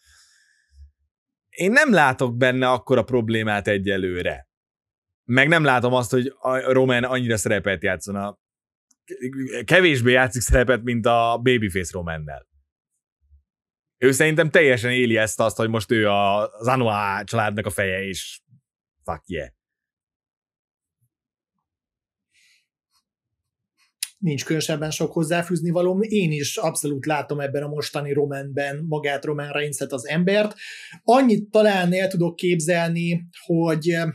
én nem látok benne akkora problémát egyelőre. Meg nem látom azt, hogy a Roman annyira szerepet játszon kevésbé játszik szerepet, mint a Babyface Romannel. Ő szerintem teljesen éli ezt azt, hogy most ő a, Zanua családnak a feje, és fuck yeah. nincs különösebben sok hozzáfűzni való. Én is abszolút látom ebben a mostani romanben magát Roman Reincet az embert. Annyit talán el tudok képzelni, hogy eh,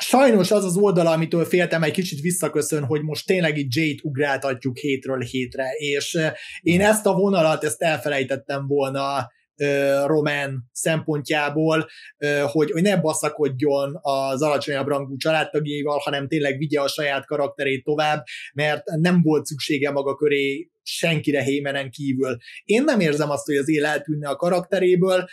sajnos az az oldala, amitől féltem, egy kicsit visszaköszön, hogy most tényleg itt Jade ugráltatjuk hétről hétre, és eh, én mm. ezt a vonalat, ezt elfelejtettem volna román szempontjából, hogy, hogy ne baszakodjon az alacsonyabb rangú családtagjaival, hanem tényleg vigye a saját karakterét tovább, mert nem volt szüksége maga köré senkire Hémenen kívül. Én nem érzem azt, hogy az él eltűnne a karakteréből,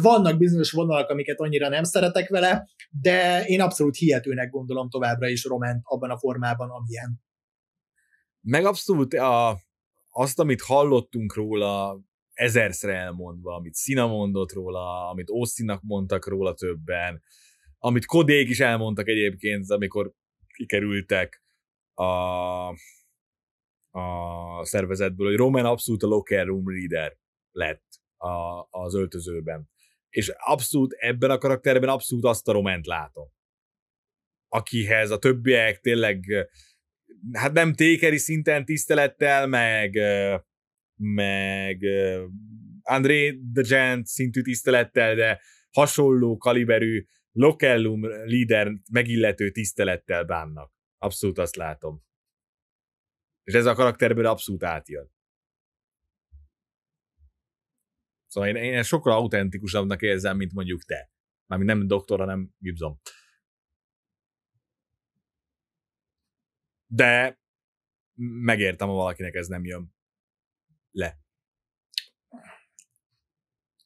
vannak bizonyos vonalak, amiket annyira nem szeretek vele, de én abszolút hihetőnek gondolom továbbra is Románt abban a formában, amilyen. Meg abszolút a, azt, amit hallottunk róla ezerszre elmondva, amit Szina mondott róla, amit Osztinak mondtak róla többen, amit Kodék is elmondtak egyébként, amikor kikerültek a, a szervezetből, hogy Roman abszolút a locker room leader lett a, az öltözőben. És abszolút ebben a karakterben abszolút azt a Roment látom, akihez a többiek tényleg hát nem tékeri szinten tisztelettel, meg meg André the Giant szintű tisztelettel, de hasonló kaliberű Lokellum líder megillető tisztelettel bánnak. Abszolút azt látom. És ez a karakterből abszolút átjön. Szóval én, én sokkal autentikusabbnak érzem, mint mondjuk te. Mármint nem doktor, hanem Gibson. De megértem, ha valakinek ez nem jön le.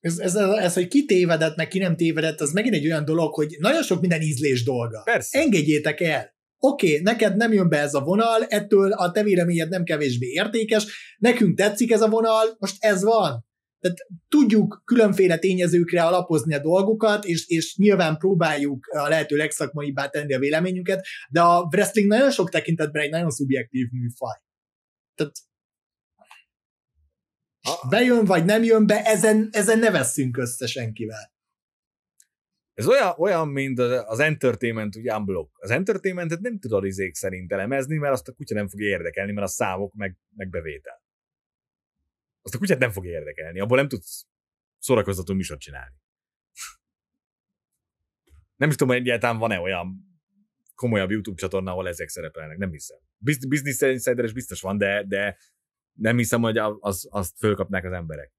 Ez, ez, ez, ez, hogy ki tévedett, meg ki nem tévedett, az megint egy olyan dolog, hogy nagyon sok minden ízlés dolga. Persze. Engedjétek el. Oké, okay, neked nem jön be ez a vonal, ettől a te véleményed nem kevésbé értékes, nekünk tetszik ez a vonal, most ez van. Tehát tudjuk különféle tényezőkre alapozni a dolgokat, és, és nyilván próbáljuk a lehető legszakmaibbá tenni a véleményünket, de a wrestling nagyon sok tekintetben egy nagyon szubjektív műfaj. Tehát Bejön vagy nem jön be, ezen, ezen ne veszünk össze senkivel. Ez olyan, olyan mint az, az entertainment, ugye unblock. Az entertainmentet nem tudod izék szerint elemezni, mert azt a kutya nem fogja érdekelni, mert a számok meg, meg bevétel. Azt a kutyát nem fogja érdekelni, abból nem tudsz szórakoztató műsort csinálni. (laughs) Nem is tudom, hogy egyáltalán van-e olyan komolyabb YouTube csatorna, ahol ezek szerepelnek, nem hiszem. Business Insider is biztos van, de, de nem hiszem, hogy az, azt fölkapnák az emberek.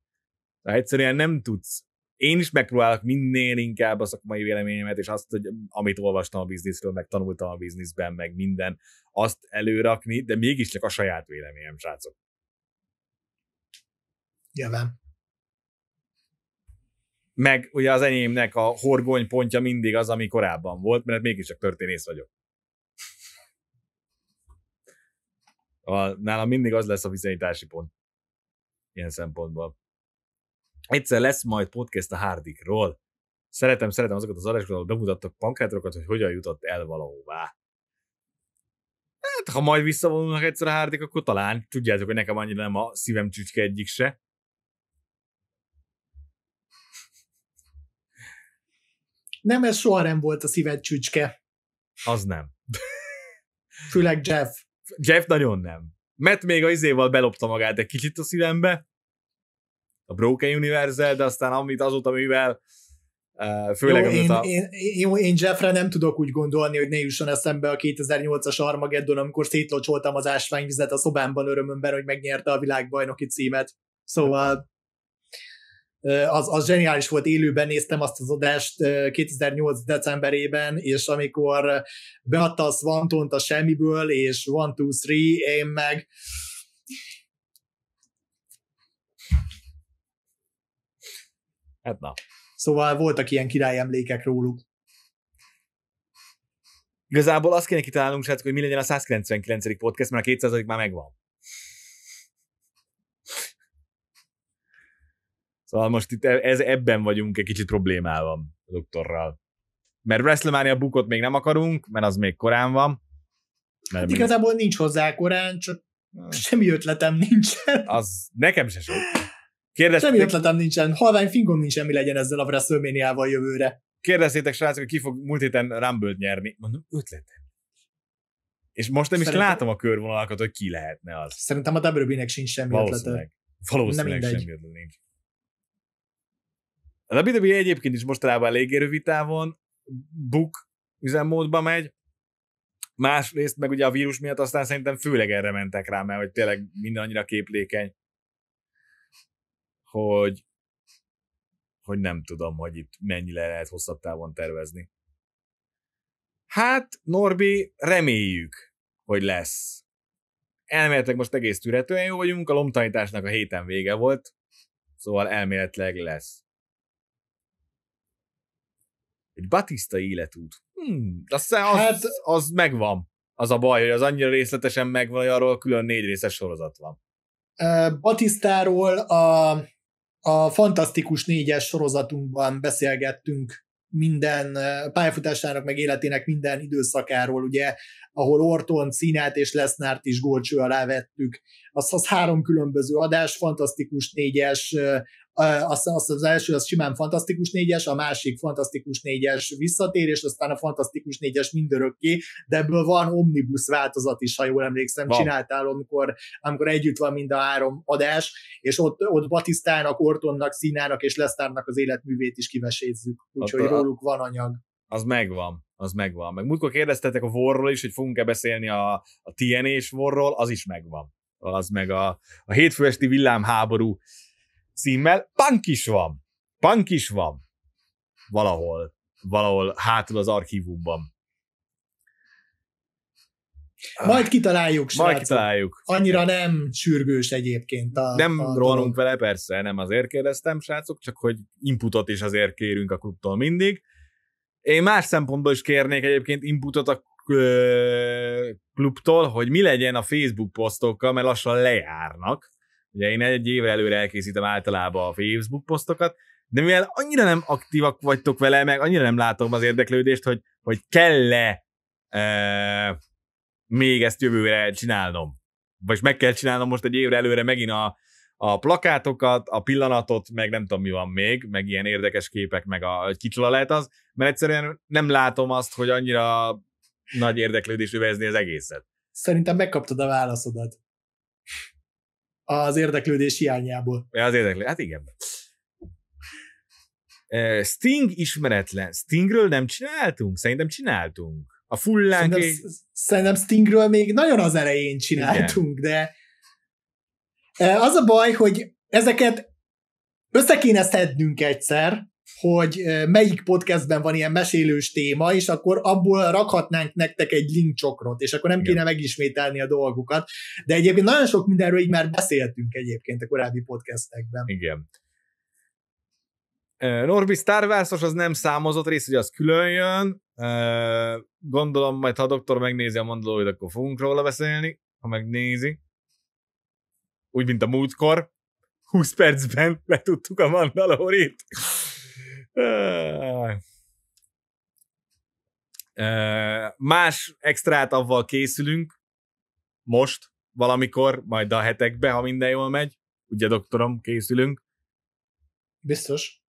De egyszerűen nem tudsz. Én is megpróbálok minél inkább a szakmai véleményemet, és azt, hogy amit olvastam a bizniszről, meg tanultam a bizniszben, meg minden, azt előrakni, de mégis a saját véleményem, srácok. Nyilván. Meg ugye az enyémnek a horgony pontja mindig az, ami korábban volt, mert mégiscsak történész vagyok. A, nálam mindig az lesz a viszonyítási pont. Ilyen szempontból. Egyszer lesz majd podcast a Hardikról. Szeretem, szeretem azokat az adásokat, ahol bemutattak pankrátorokat, hogy hogyan jutott el valahová. Hát, ha majd visszavonulnak egyszer a Hardik, akkor talán. Tudjátok, hogy nekem annyira nem a szívem csücske egyik se. Nem, ez soha nem volt a szíved csücske. Az nem. Főleg Jeff. Jeff nagyon nem. Matt még a izéval belopta magát egy kicsit a szívembe, a Broken universe de aztán amit azóta, mivel eh, főleg jó, én, a... én, jó, én Jeffre nem tudok úgy gondolni, hogy ne jusson eszembe a 2008-as Armageddon, amikor szétlocsoltam az ásványvizet a szobámban örömömben, hogy megnyerte a világbajnoki címet. Szóval az, az zseniális volt, élőben néztem azt az adást 2008 decemberében, és amikor beadta a Swantont a semmiből, és One, Two, Three, én meg Edna. Hát szóval voltak ilyen királyemlékek róluk. Igazából azt kéne kitalálnunk, srácok, hogy mi legyen a 199. podcast, mert a 200 már megvan. Szóval most itt e, ez, ebben vagyunk egy kicsit problémában a doktorral. Mert WrestleMania bukot még nem akarunk, mert az még korán van. Mert hát igazából nincs hozzá korán, csak semmi ötletem nincsen. Az nekem se sok. Kérdez. Semmi ötletem nincsen. Halvány fingom nincsen, mi legyen ezzel a WrestleMania-val jövőre. Kérdeztétek, srácok, hogy ki fog múlt héten rumble nyerni. Mondom, ötletem. És most nem Szerintem... is látom a körvonalakat, hogy ki lehetne az. Szerintem a wb sincs semmi ötlete. Valószínűleg nem semmi ötlete nincs. A WWE egyébként is most rában eléggé rövid távon buk üzemmódba megy, másrészt meg ugye a vírus miatt aztán szerintem főleg erre mentek rá, mert hogy tényleg minden annyira képlékeny, hogy, hogy nem tudom, hogy itt mennyire lehet hosszabb távon tervezni. Hát, Norbi, reméljük, hogy lesz. Elméletek most egész türetően jó vagyunk, a lomtanításnak a héten vége volt, szóval elméletileg lesz egy Batista életút. Hmm, az, az, hát... az megvan. Az a baj, hogy az annyira részletesen megvan, hogy arról külön négy részes sorozat van. Batisztáról a, a Fantasztikus négyes sorozatunkban beszélgettünk minden pályafutásának, meg életének minden időszakáról, ugye, ahol Orton, Cínát és Lesznárt is gólcső alá vettük. Azt az három különböző adás, fantasztikus négyes, azt, azt az első az simán fantasztikus négyes, a másik fantasztikus négyes visszatérés, aztán a fantasztikus négyes mindörökké, de ebből van omnibus változat is, ha jól emlékszem, van. csináltál, amikor, amikor együtt van mind a három adás, és ott, ott Batisztának, Ortonnak, Színának és Lesztárnak az életművét is kivesézzük, úgyhogy róluk van anyag. Az megvan, az megvan. Meg múltkor kérdeztetek a vorról is, hogy fogunk-e beszélni a, a TN vorról, az is megvan. Az meg a, a hétfő esti villámháború címmel. Punk is van. Punk is van. Valahol. Valahol hátul az archívumban. Ah. Majd kitaláljuk, srácok. Majd kitaláljuk. Annyira nem sürgős egyébként. A, nem a rohanunk vele, persze, nem azért kérdeztem, srácok, csak hogy inputot is azért kérünk a klubtól mindig. Én más szempontból is kérnék egyébként inputot a klubtól, hogy mi legyen a Facebook posztokkal, mert lassan lejárnak. Ugye én egy évvel előre elkészítem általában a Facebook posztokat, de mivel annyira nem aktívak vagytok vele, meg annyira nem látom az érdeklődést, hogy, hogy kell-e e, még ezt jövőre csinálnom. Vagy meg kell csinálnom most egy évre előre megint a, a plakátokat, a pillanatot, meg nem tudom mi van még, meg ilyen érdekes képek, meg a kitla lehet az, mert egyszerűen nem látom azt, hogy annyira nagy érdeklődés övezni az egészet. Szerintem megkaptad a válaszodat az érdeklődés hiányából. Ja, az érdeklődés, hát igen. Sting ismeretlen. Stingről nem csináltunk? Szerintem csináltunk. A fullánk... Szerintem, szerintem Stingről még nagyon az elején csináltunk, igen. de az a baj, hogy ezeket kéne szednünk egyszer, hogy melyik podcastben van ilyen mesélős téma, és akkor abból rakhatnánk nektek egy linkcsokrot, és akkor nem kéne megismételni a dolgukat. De egyébként nagyon sok mindenről így már beszéltünk egyébként a korábbi podcastekben. Igen. Norbi Star wars az nem számozott rész, hogy az külön jön. Gondolom, majd ha a doktor megnézi a mandalóit, akkor fogunk róla beszélni, ha megnézi. Úgy, mint a múltkor. 20 percben letudtuk a mandalórit. Más extrát avval készülünk, most, valamikor, majd a hetekbe, ha minden jól megy. Ugye, doktorom, készülünk. Biztos.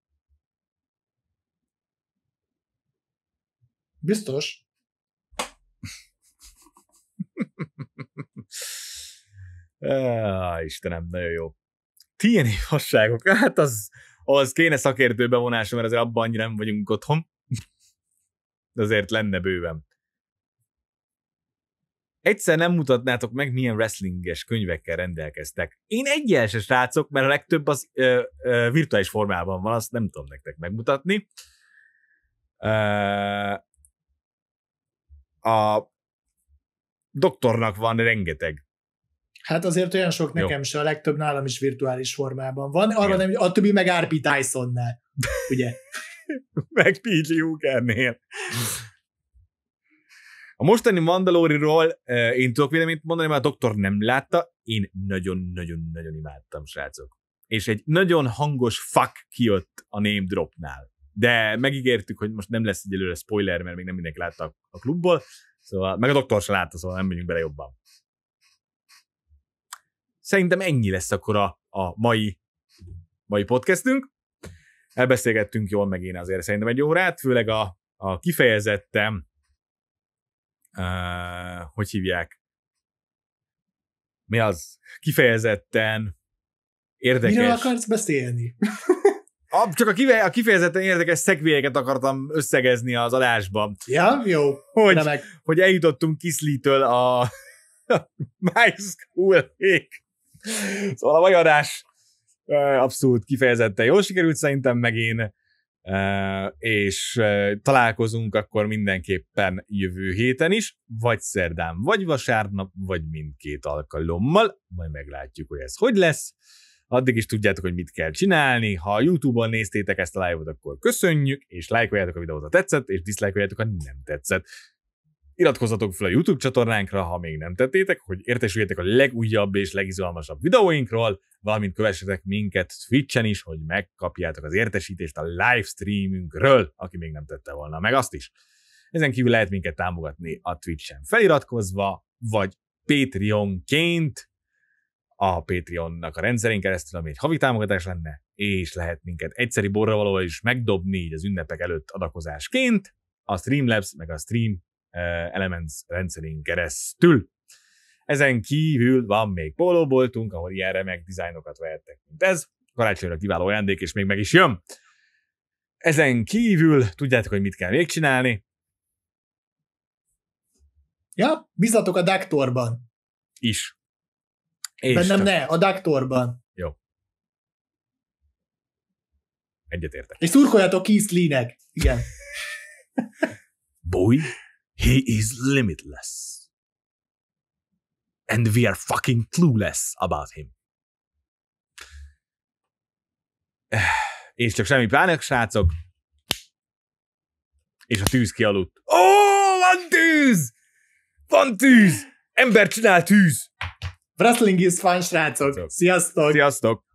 Biztos. Á, Istenem, nagyon jó. Tiéni fasságok, hát az, az kéne szakértő bevonása, mert azért abban annyira nem vagyunk otthon. De azért lenne bőven. Egyszer nem mutatnátok meg, milyen wrestlinges könyvekkel rendelkeztek. Én egyel se srácok, mert a legtöbb az ö, ö, virtuális formában van, azt nem tudom nektek megmutatni. Ö, a doktornak van rengeteg Hát azért olyan sok nekem se, a legtöbb nálam is virtuális formában van. Arra Igen. nem, a többi meg R.P. tyson ugye? (laughs) meg P.G. A mostani Mandaloriról eh, én tudok véleményt mondani, mert a doktor nem látta, én nagyon-nagyon-nagyon imádtam, srácok. És egy nagyon hangos fuck kijött a name dropnál. De megígértük, hogy most nem lesz egyelőre spoiler, mert még nem mindenki látta a klubból, szóval, meg a doktor sem látta, szóval nem megyünk bele jobban. Szerintem ennyi lesz akkor a, a mai, mai podcastünk. Elbeszélgettünk jól meg én azért szerintem egy órát, főleg a, a kifejezettem, uh, hogy hívják, mi az kifejezetten érdekes... Miről akarsz beszélni? (laughs) A, csak a, kife, a kifejezetten érdekes szegvélyeket akartam összegezni az adásban. Ja, jó. Hogy, hogy eljutottunk kislitől a, a (laughs) My School Szóval a mai adás abszolút kifejezetten jól sikerült szerintem meg én, és találkozunk akkor mindenképpen jövő héten is, vagy szerdán, vagy vasárnap, vagy mindkét alkalommal, majd meglátjuk, hogy ez hogy lesz. Addig is tudjátok, hogy mit kell csinálni. Ha a YouTube-on néztétek ezt a live-ot, akkor köszönjük, és lájkoljátok a videót, ha tetszett, és diszlájkoljátok, ha nem tetszett. Iratkozzatok fel a YouTube csatornánkra, ha még nem tettétek, hogy értesüljetek a legújabb és legizgalmasabb videóinkról, valamint kövessetek minket Twitch-en is, hogy megkapjátok az értesítést a livestreamünkről, aki még nem tette volna meg azt is. Ezen kívül lehet minket támogatni a Twitch-en feliratkozva, vagy Patreonként, a Patreonnak a rendszerén keresztül, ami egy havi támogatás lenne, és lehet minket egyszeri borravalóval is megdobni így az ünnepek előtt adakozásként, a Streamlabs meg a Stream Eh, Elements rendszerén keresztül. Ezen kívül van még pólóboltunk, ahol ilyen remek dizájnokat vehettek, mint ez. Karácsonyra kiváló ajándék, és még meg is jön. Ezen kívül tudjátok, hogy mit kell még csinálni. Ja, bizatok a Daktorban. Is. És Bennem ne, a Daktorban. Jó. Egyetértek. És szurkoljatok Keith Lee-nek. Igen. Búj. He is limitless. And we are fucking clueless about him. (sighs) És csak semmi pánik, srácok. És a tűz kialudt. Ó, oh, van tűz! Van tűz! Ember csinál tűz! Wrestling is fun, srácok! Sziasztok! Sziasztok!